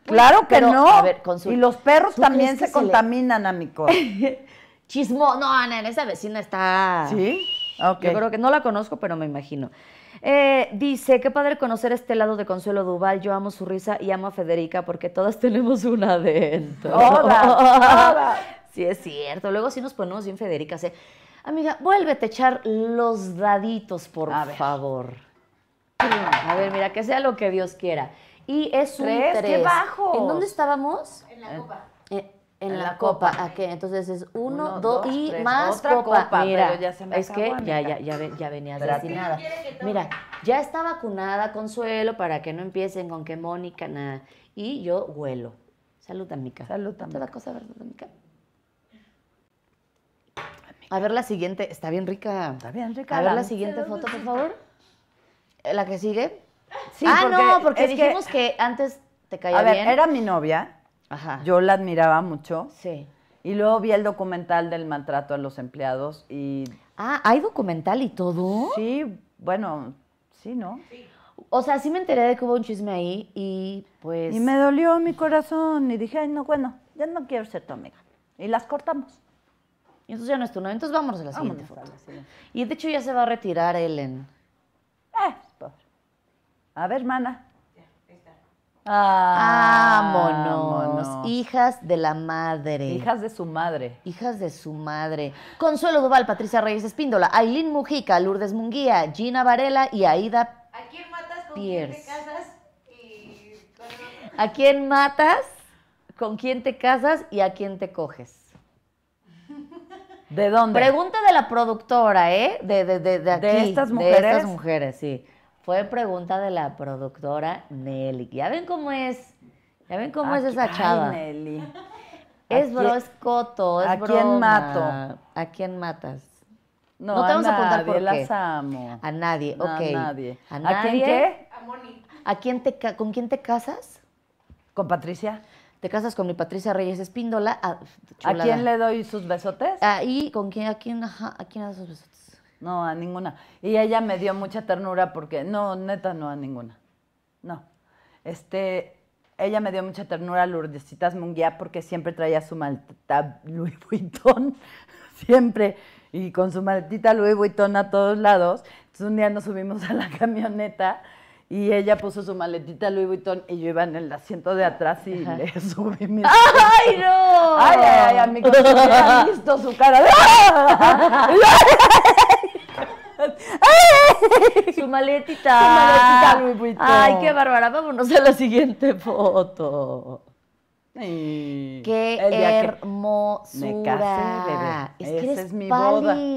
[SPEAKER 2] Pues, claro que no. y los perros también se, contaminan, mi Chismo. No, Ana, esa vecina está. ¿Sí? Okay. Yo creo que no la conozco, pero me imagino. Eh, dice, qué padre conocer este lado de Consuelo Duval. Yo amo su risa y amo a Federica porque todas tenemos una adentro. ¡Hola! sí, es cierto. Luego sí nos ponemos bien Federica. ¿eh? Amiga, vuélvete a echar los daditos, por favor. A ver, mira, que sea lo que Dios quiera. Y es un 3. ¿En dónde estábamos? En la copa en, la, copa. ¿A qué? Entonces es uno, dos, y más copa. Mira, ya es que ya, ya, destinada. Mira, ya está vacunada Consuelo para que no empiecen con que Mónica, nada. Y yo huelo. Saluda, Mica. Salud, amiga. Toda cosa, ¿verdad, Mica? A ver la siguiente. Está bien rica. Está bien rica. A ver la siguiente foto, por favor. Eh, ¿La que sigue? Sí, ah, porque no, porque dijimos que, antes te caía bien. A ver, bien. era
[SPEAKER 1] mi novia yo la admiraba mucho. Sí. Y luego vi el documental del maltrato a los empleados y...
[SPEAKER 2] Ah, ¿hay documental y todo? Sí,
[SPEAKER 1] bueno, sí, ¿no? Sí.
[SPEAKER 2] O sea, sí me enteré de que hubo un chisme ahí y pues... Y me dolió mi corazón y dije, ay, no, bueno, ya no quiero ser tu amiga. Y las cortamos. Y entonces ya no es tu novia. Entonces vámonos a la siguiente Y de hecho ya se va a retirar Ellen. Eh, pues. A ver, hermana... Ah, monos, Hijas de la madre. Hijas de su madre. Hijas de su madre. Consuelo Duval, Patricia Reyes Espíndola, Aileen Mujica, Lourdes Munguía, Gina Varela y Aida. ¿A quién matas con Pierce. quién te casas? Y ¿A quién matas? ¿Con quién te casas y a quién te coges? ¿De dónde? Pregunta de la productora, ¿eh? De, De estas mujeres. De estas mujeres, sí fue pregunta de la productora Nelly. Ya ven cómo es, ya ven cómo es esa chava.
[SPEAKER 1] Nelly. Es bro, es coto, es ¿A quién mato?
[SPEAKER 2] ¿A quién matas? No, no te a vamos a por qué. las amo. A nadie, ok. A nadie. ¿A, quién qué? A Moni. quién te, ¿Con quién te casas? Con Patricia. Te casas con mi Patricia Reyes Espíndola. Ah, ¿A, ¿A quién le doy sus besotes? Ahí, ¿con quién? ¿A quién, ajá, ¿a quién doy sus besotes?
[SPEAKER 1] No, a ninguna. Y ella me dio mucha ternura porque, no, neta, no a ninguna. No. Este, ella me dio mucha ternura a Lourdesitas Munguía porque siempre traía su maleta Louis Vuitton, siempre, y con su maletita Louis Vuitton a todos lados. Entonces un día nos subimos a la camioneta y ella puso su maletita Louis Vuitton y yo iba en el asiento de atrás y le subí mi... ¡Ay, no! ¡Ay, ay, ay! A mi
[SPEAKER 2] su cara. ¡Ah! Su maletita. Su maletita, Ay, qué bárbara. Vámonos a la siguiente foto. Qué hermosura. Me Es que eres es pali.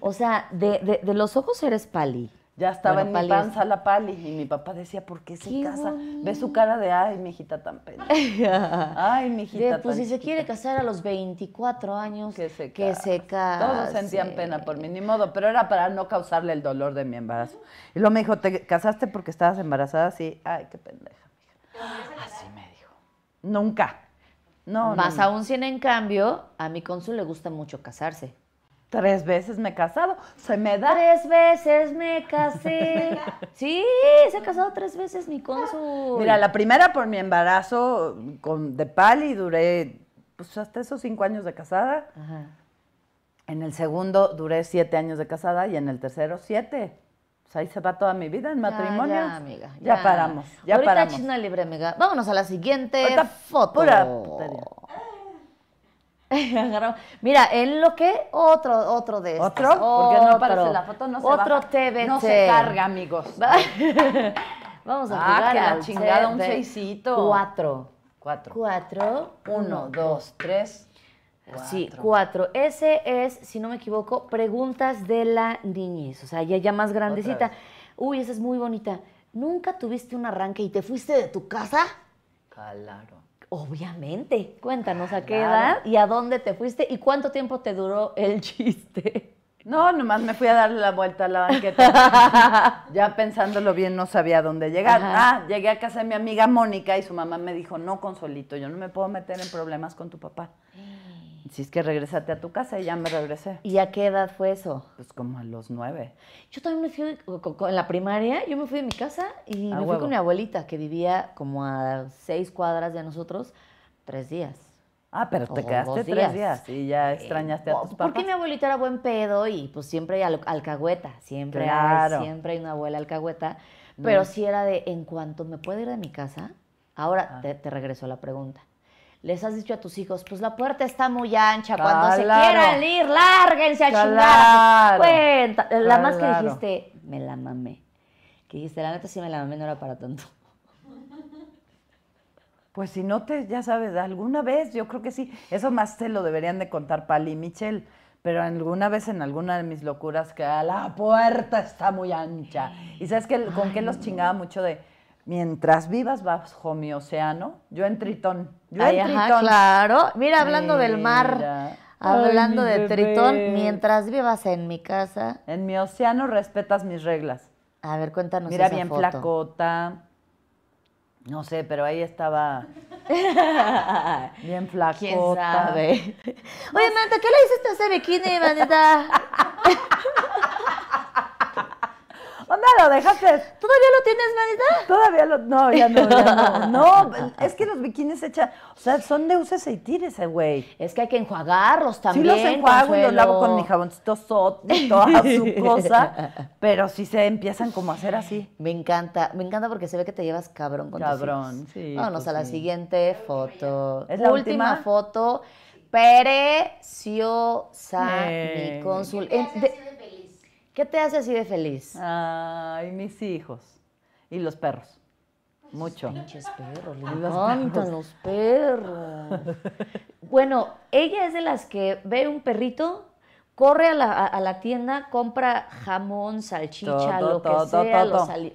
[SPEAKER 2] O sea, de, de, de, los ojos eres pali. Ya estaba en mi panza la
[SPEAKER 1] pali y mi papá decía, ¿por qué se casa? Ve su cara de, ay, mi hijita tan pena. ay, mi hijita pues, tan Pues si se quiere casar a los 24 años, que se, que se
[SPEAKER 2] case. Todos sentían pena
[SPEAKER 1] por mí, ni modo, pero era para no causarle el dolor de mi embarazo. Y luego me dijo, ¿te casaste porque estabas embarazada? Sí, ay, qué pendeja, mija.
[SPEAKER 2] Así me dijo. Nunca. No, Más aún si en cambio, a mi cónsul le gusta mucho casarse. Tres veces me he casado. Se me da. Tres veces me casé. Sí, se ha casado tres veces mi su. Mira, la primera
[SPEAKER 1] por mi embarazo con, de pali duré pues, hasta esos cinco años de casada. En el segundo duré siete años de casada y en el tercero siete. Pues ahí se va toda mi vida en matrimonio. Ya, Ya, paramos. Ya Ahorita paramos.
[SPEAKER 2] libre, amiga. Vámonos a la siguiente foto. Pura Mira, en lo que otro, otro de estos. ¿Otro? Porque no aparece la foto, no se Otro baja, No se carga, amigos. Vamos a ah, chingada, un seisito. Cuatro. Cuatro. Cuatro. Uno, dos, tres. Sí, cuatro. Ese es, si no me equivoco, preguntas de la niñez. O sea, ya, ya más grandecita. Uy, esa es muy bonita. ¿Nunca tuviste un arranque y te fuiste de tu casa? Claro. Obviamente. Cuéntanos a qué edad y a dónde te fuiste y cuánto tiempo te duró el chiste. No, nomás me fui a darle la vuelta a la banqueta.
[SPEAKER 1] ya pensándolo bien, no sabía dónde llegar. Ah, llegué a casa de mi amiga Mónica y su mamá me dijo, no, Consolito, yo no me puedo meter en problemas con tu papá si es que regresate a tu casa y ya me regresé.
[SPEAKER 2] ¿Y a qué edad fue eso? Pues como a los nueve. Yo también me fui, en la primaria, yo me fui de mi casa y ah, me fui con mi abuelita que vivía como a seis cuadras de nosotros, tres días. Ah, pero te quedaste tres días. y ya eh, extrañaste a tus papás. Porque mi abuelita era buen pedo y pues siempre hay alcahueta, siempre, hay, siempre hay una abuela alcahueta. Pero si era de, en cuanto me puedo ir de mi casa, ahora ah. te, te regreso la pregunta les has dicho a tus hijos, pues la puerta está muy ancha, cuando se quieran ir, lárguense a chingar. Cuenta. La más que dijiste, me la mamé. Que dijiste, la neta sí me la mamé, no era para tanto. Pues
[SPEAKER 1] si no te, ya sabes, alguna vez, yo creo que sí, eso más te lo deberían de contar Pali y Michelle, pero alguna vez en alguna de mis locuras que la puerta está muy ancha. Y sabes que con qué los chingaba mucho de mientras vivas bajo mi océano, yo en Tritón. Yo en claro. Mira, hablando del mar, hablando de Tritón, mientras
[SPEAKER 2] vivas en mi casa.
[SPEAKER 1] En mi océano respetas mis reglas. A ver, cuéntanos. Mira bien flacota. No sé, pero ahí estaba
[SPEAKER 2] bien flacota. ¿Quién Oye, Manta, ¿qué le hiciste a ese bikini, manita? lo dejaste. ¿Todavía lo tienes, Marita? Todavía lo. No, ya no, ya no.
[SPEAKER 1] No, es que los bikinis echan. O sea, son de uses y ese güey. Es que hay que enjuagarlos también. Sí, los enjuago y los lavo con mi jaboncito sot y toda su cosa.
[SPEAKER 2] pero sí se empiezan como a hacer así. Me encanta, me encanta porque se ve que te llevas cabrón con Cabrón, sí. Vámonos a pues la siguiente foto. ¿Es la última, foto. Preciosa, mi eh. ¿Qué te hace así de feliz? Ay,
[SPEAKER 1] mis hijos y los perros. Mucho. Pinches perros, le los
[SPEAKER 2] perros. Bueno, ella es de las que ve un perrito, corre a la, tienda, compra jamón, salchicha, lo que sea,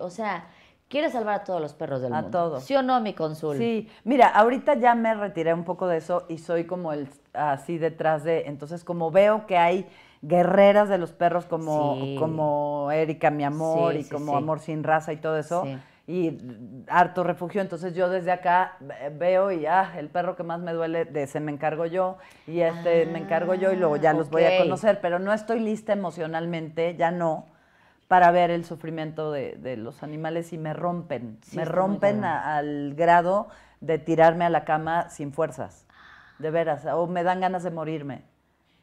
[SPEAKER 2] o sea, quiere salvar a todos los perros del A todos. ¿Sí o no, mi consul? Sí, mira,
[SPEAKER 1] ahorita ya me retiré un poco de eso y soy como el así detrás de, entonces como veo que hay guerreras de los perros como, como Erika, mi amor, y como Amor sin raza y todo eso. Y harto refugio, entonces yo desde acá veo y ah, el perro que más me duele, de ese me encargo yo, y este me encargo yo, y luego ya los voy a ah, conocer, pero no estoy lista emocionalmente, ya no, para ver el sufrimiento de, los animales y me rompen, me rompen al grado de tirarme a la cama sin fuerzas, de veras, o me dan ganas de morirme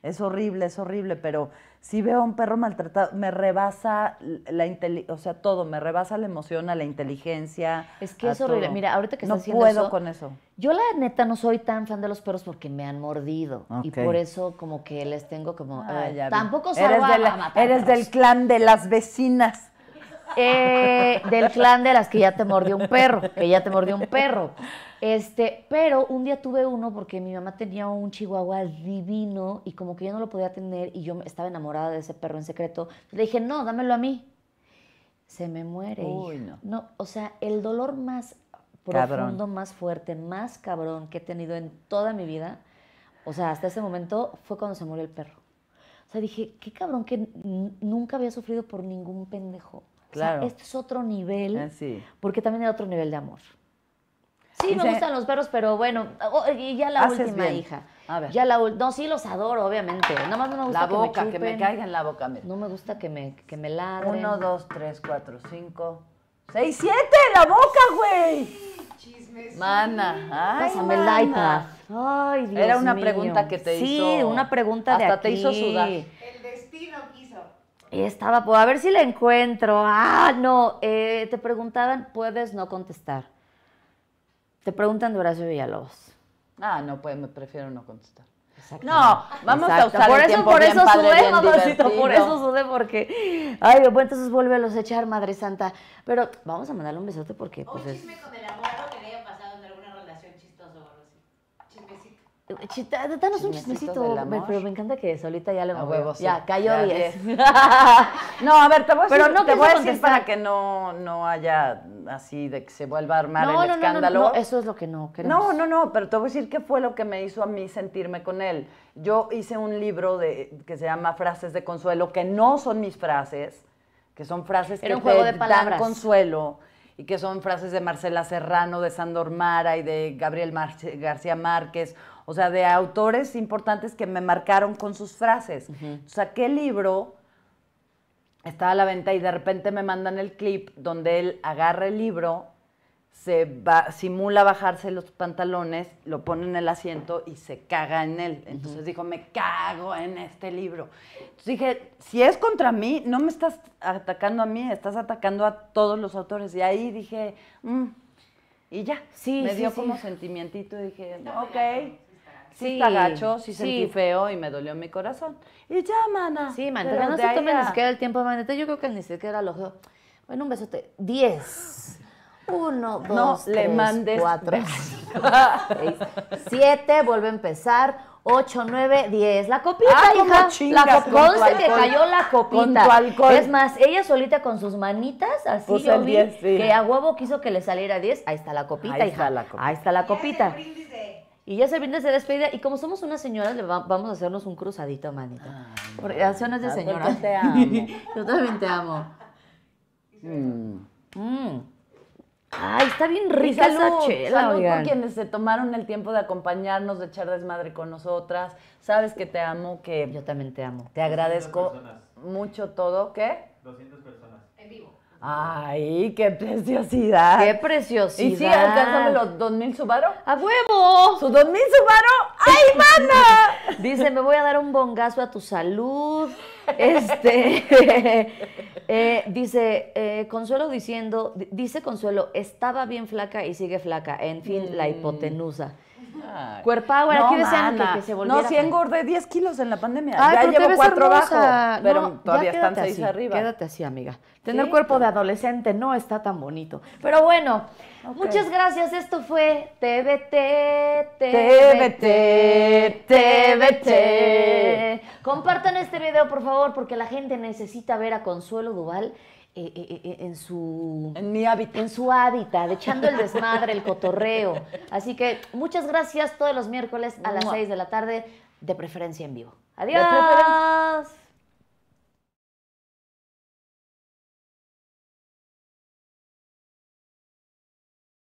[SPEAKER 1] es horrible, es horrible, pero si veo a un perro maltratado, me rebasa la o sea, todo, me rebasa la emoción, a la inteligencia. Es que es horrible. Mira, ahorita que no estás puedo con eso.
[SPEAKER 2] Yo la neta no soy tan fan de los perros porque me han mordido y por eso como que les tengo como ah, eh, ya tampoco soy eres, de eres del clan de las vecinas. Eh, del clan de las que ya te mordió un perro, que ya te mordió un perro. Este, pero un día tuve uno porque mi mamá tenía un chihuahua divino y como que yo no lo podía tener y yo estaba enamorada de ese perro en secreto. Le dije, no, dámelo a mí. Se me muere. Uy, no. O sea, el dolor más profundo, más fuerte, más cabrón que he tenido en toda mi vida, o sea, hasta ese momento fue cuando se murió el perro. O sea, dije, qué cabrón que nunca había sufrido por ningún pendejo. Claro. este es otro nivel. Ah, sí. Porque también era otro nivel de amor.
[SPEAKER 1] Sí, me gustan los
[SPEAKER 2] perros, pero bueno, y ya la última hija. A ver. Ya la No, sí los adoro, obviamente. Nada más no me gusta la que me, que me caiga en la boca. Mira. No me gusta que me, que me ladren. Uno, dos, tres, cuatro, cinco, seis, siete. ¡La boca, güey!
[SPEAKER 1] Chismes. Mana.
[SPEAKER 2] Ay, Pásame mana. el Ay, Dios Era una pregunta que te hizo. Sí, una pregunta hasta de Hasta te hizo sudar. El destino quiso. Estaba, pues a ver si la encuentro. Ah, no, eh, te preguntaban, puedes no contestar. Te preguntan de Horacio Villalobos.
[SPEAKER 1] Ah, no, pues me prefiero no contestar. No, vamos a usar por el eso, tiempo por eso padre, mamacito, por eso
[SPEAKER 2] sube, porque, ay, pues, entonces vuelve a los echar, Madre Santa. Pero vamos a mandarle un besote porque, pues, chisme con el amor. Chita, danos un chismecito, pero me encanta que solita ya lo a Ya, cayó 10. no, a ver, te voy a decir, pero para
[SPEAKER 1] que no, no haya así de que se vuelva a armar el escándalo. No,
[SPEAKER 2] eso es lo que no queremos. No,
[SPEAKER 1] no, no, pero te voy a decir qué fue lo que me hizo a mí sentirme con él. Yo hice un libro de, que se llama Frases de Consuelo, que no son mis frases, que son frases que te de dan consuelo y que son frases de Marcela Serrano, de Sandor Mara y de Gabriel García Márquez o sea, de autores importantes que me marcaron con sus frases. Saqué el libro estaba a la venta y de repente me mandan el clip donde él agarra el libro, se simula bajarse los pantalones, lo pone en el asiento y se caga en él. Entonces dijo, me cago en este libro. Entonces dije, si es contra mí, no me estás atacando a mí, estás atacando a todos los autores. Y ahí dije, mm". y ya, sí, me dio como sentimientito
[SPEAKER 2] y dije, ok sí, sí está gacho, sí, sentí
[SPEAKER 1] feo y me dolió mi corazón.
[SPEAKER 2] Y ya, mana. Sí, mana, no se tome ni queda el tiempo, manita. Yo creo que ni siquiera los dos. Bueno, un besote. Diez. Uno, dos, tres, le mandes cuatro, seis, siete, vuelve a empezar, ocho, nueve, diez. La copita, ah, hija. la copita, que cayó la copita. Con tu alcohol. Es más, ella solita con sus manitas, así Puso diez, que a huevo quiso que le saliera diez. Ahí está la copita, Ahí Está la copita. Ahí está la copita. Y ya se viene de despedida. Y como somos unas señoras, le vamos a hacernos un cruzadito, manito. Porque acciones de señora. Yo te amo. Yo también te amo. Mm. Mm. Ay, está bien rica salud, esa chela, salud quienes se tomaron
[SPEAKER 1] el tiempo de acompañarnos, de echar desmadre con nosotras. Sabes que te amo, que... Yo también te amo. Te agradezco mucho todo. ¿Qué?
[SPEAKER 2] Ay, qué preciosidad. Qué preciosidad. Y sí, alcánzame los
[SPEAKER 1] 2000 Subaru.
[SPEAKER 2] ¡A huevo! ¿Su 2000 Subaru? ¡Ay, manda. Dice, me voy a dar un bongazo a tu salud. Este. Eh, dice, eh, Consuelo diciendo, dice Consuelo, estaba bien flaca y sigue flaca. En fin, la mm. hipotenusa. Cuerpo Power, no, aquí No, si
[SPEAKER 1] engordé 10 kilos en la pandemia. ya llevo 4 abajo, pero todavía están 6 arriba. Quédate
[SPEAKER 2] así, amiga. Tener cuerpo de adolescente no está tan bonito. Pero bueno, muchas gracias. Esto fue TBT, TBT, TBT. Compartan este video, por favor, porque la gente necesita ver a Consuelo Duval eh, eh, eh, en su... En mi hábitat. En su hábitat, echando el desmadre, el cotorreo. Así que muchas gracias todos los miércoles a las 6 de la tarde, de preferencia en vivo. Adiós.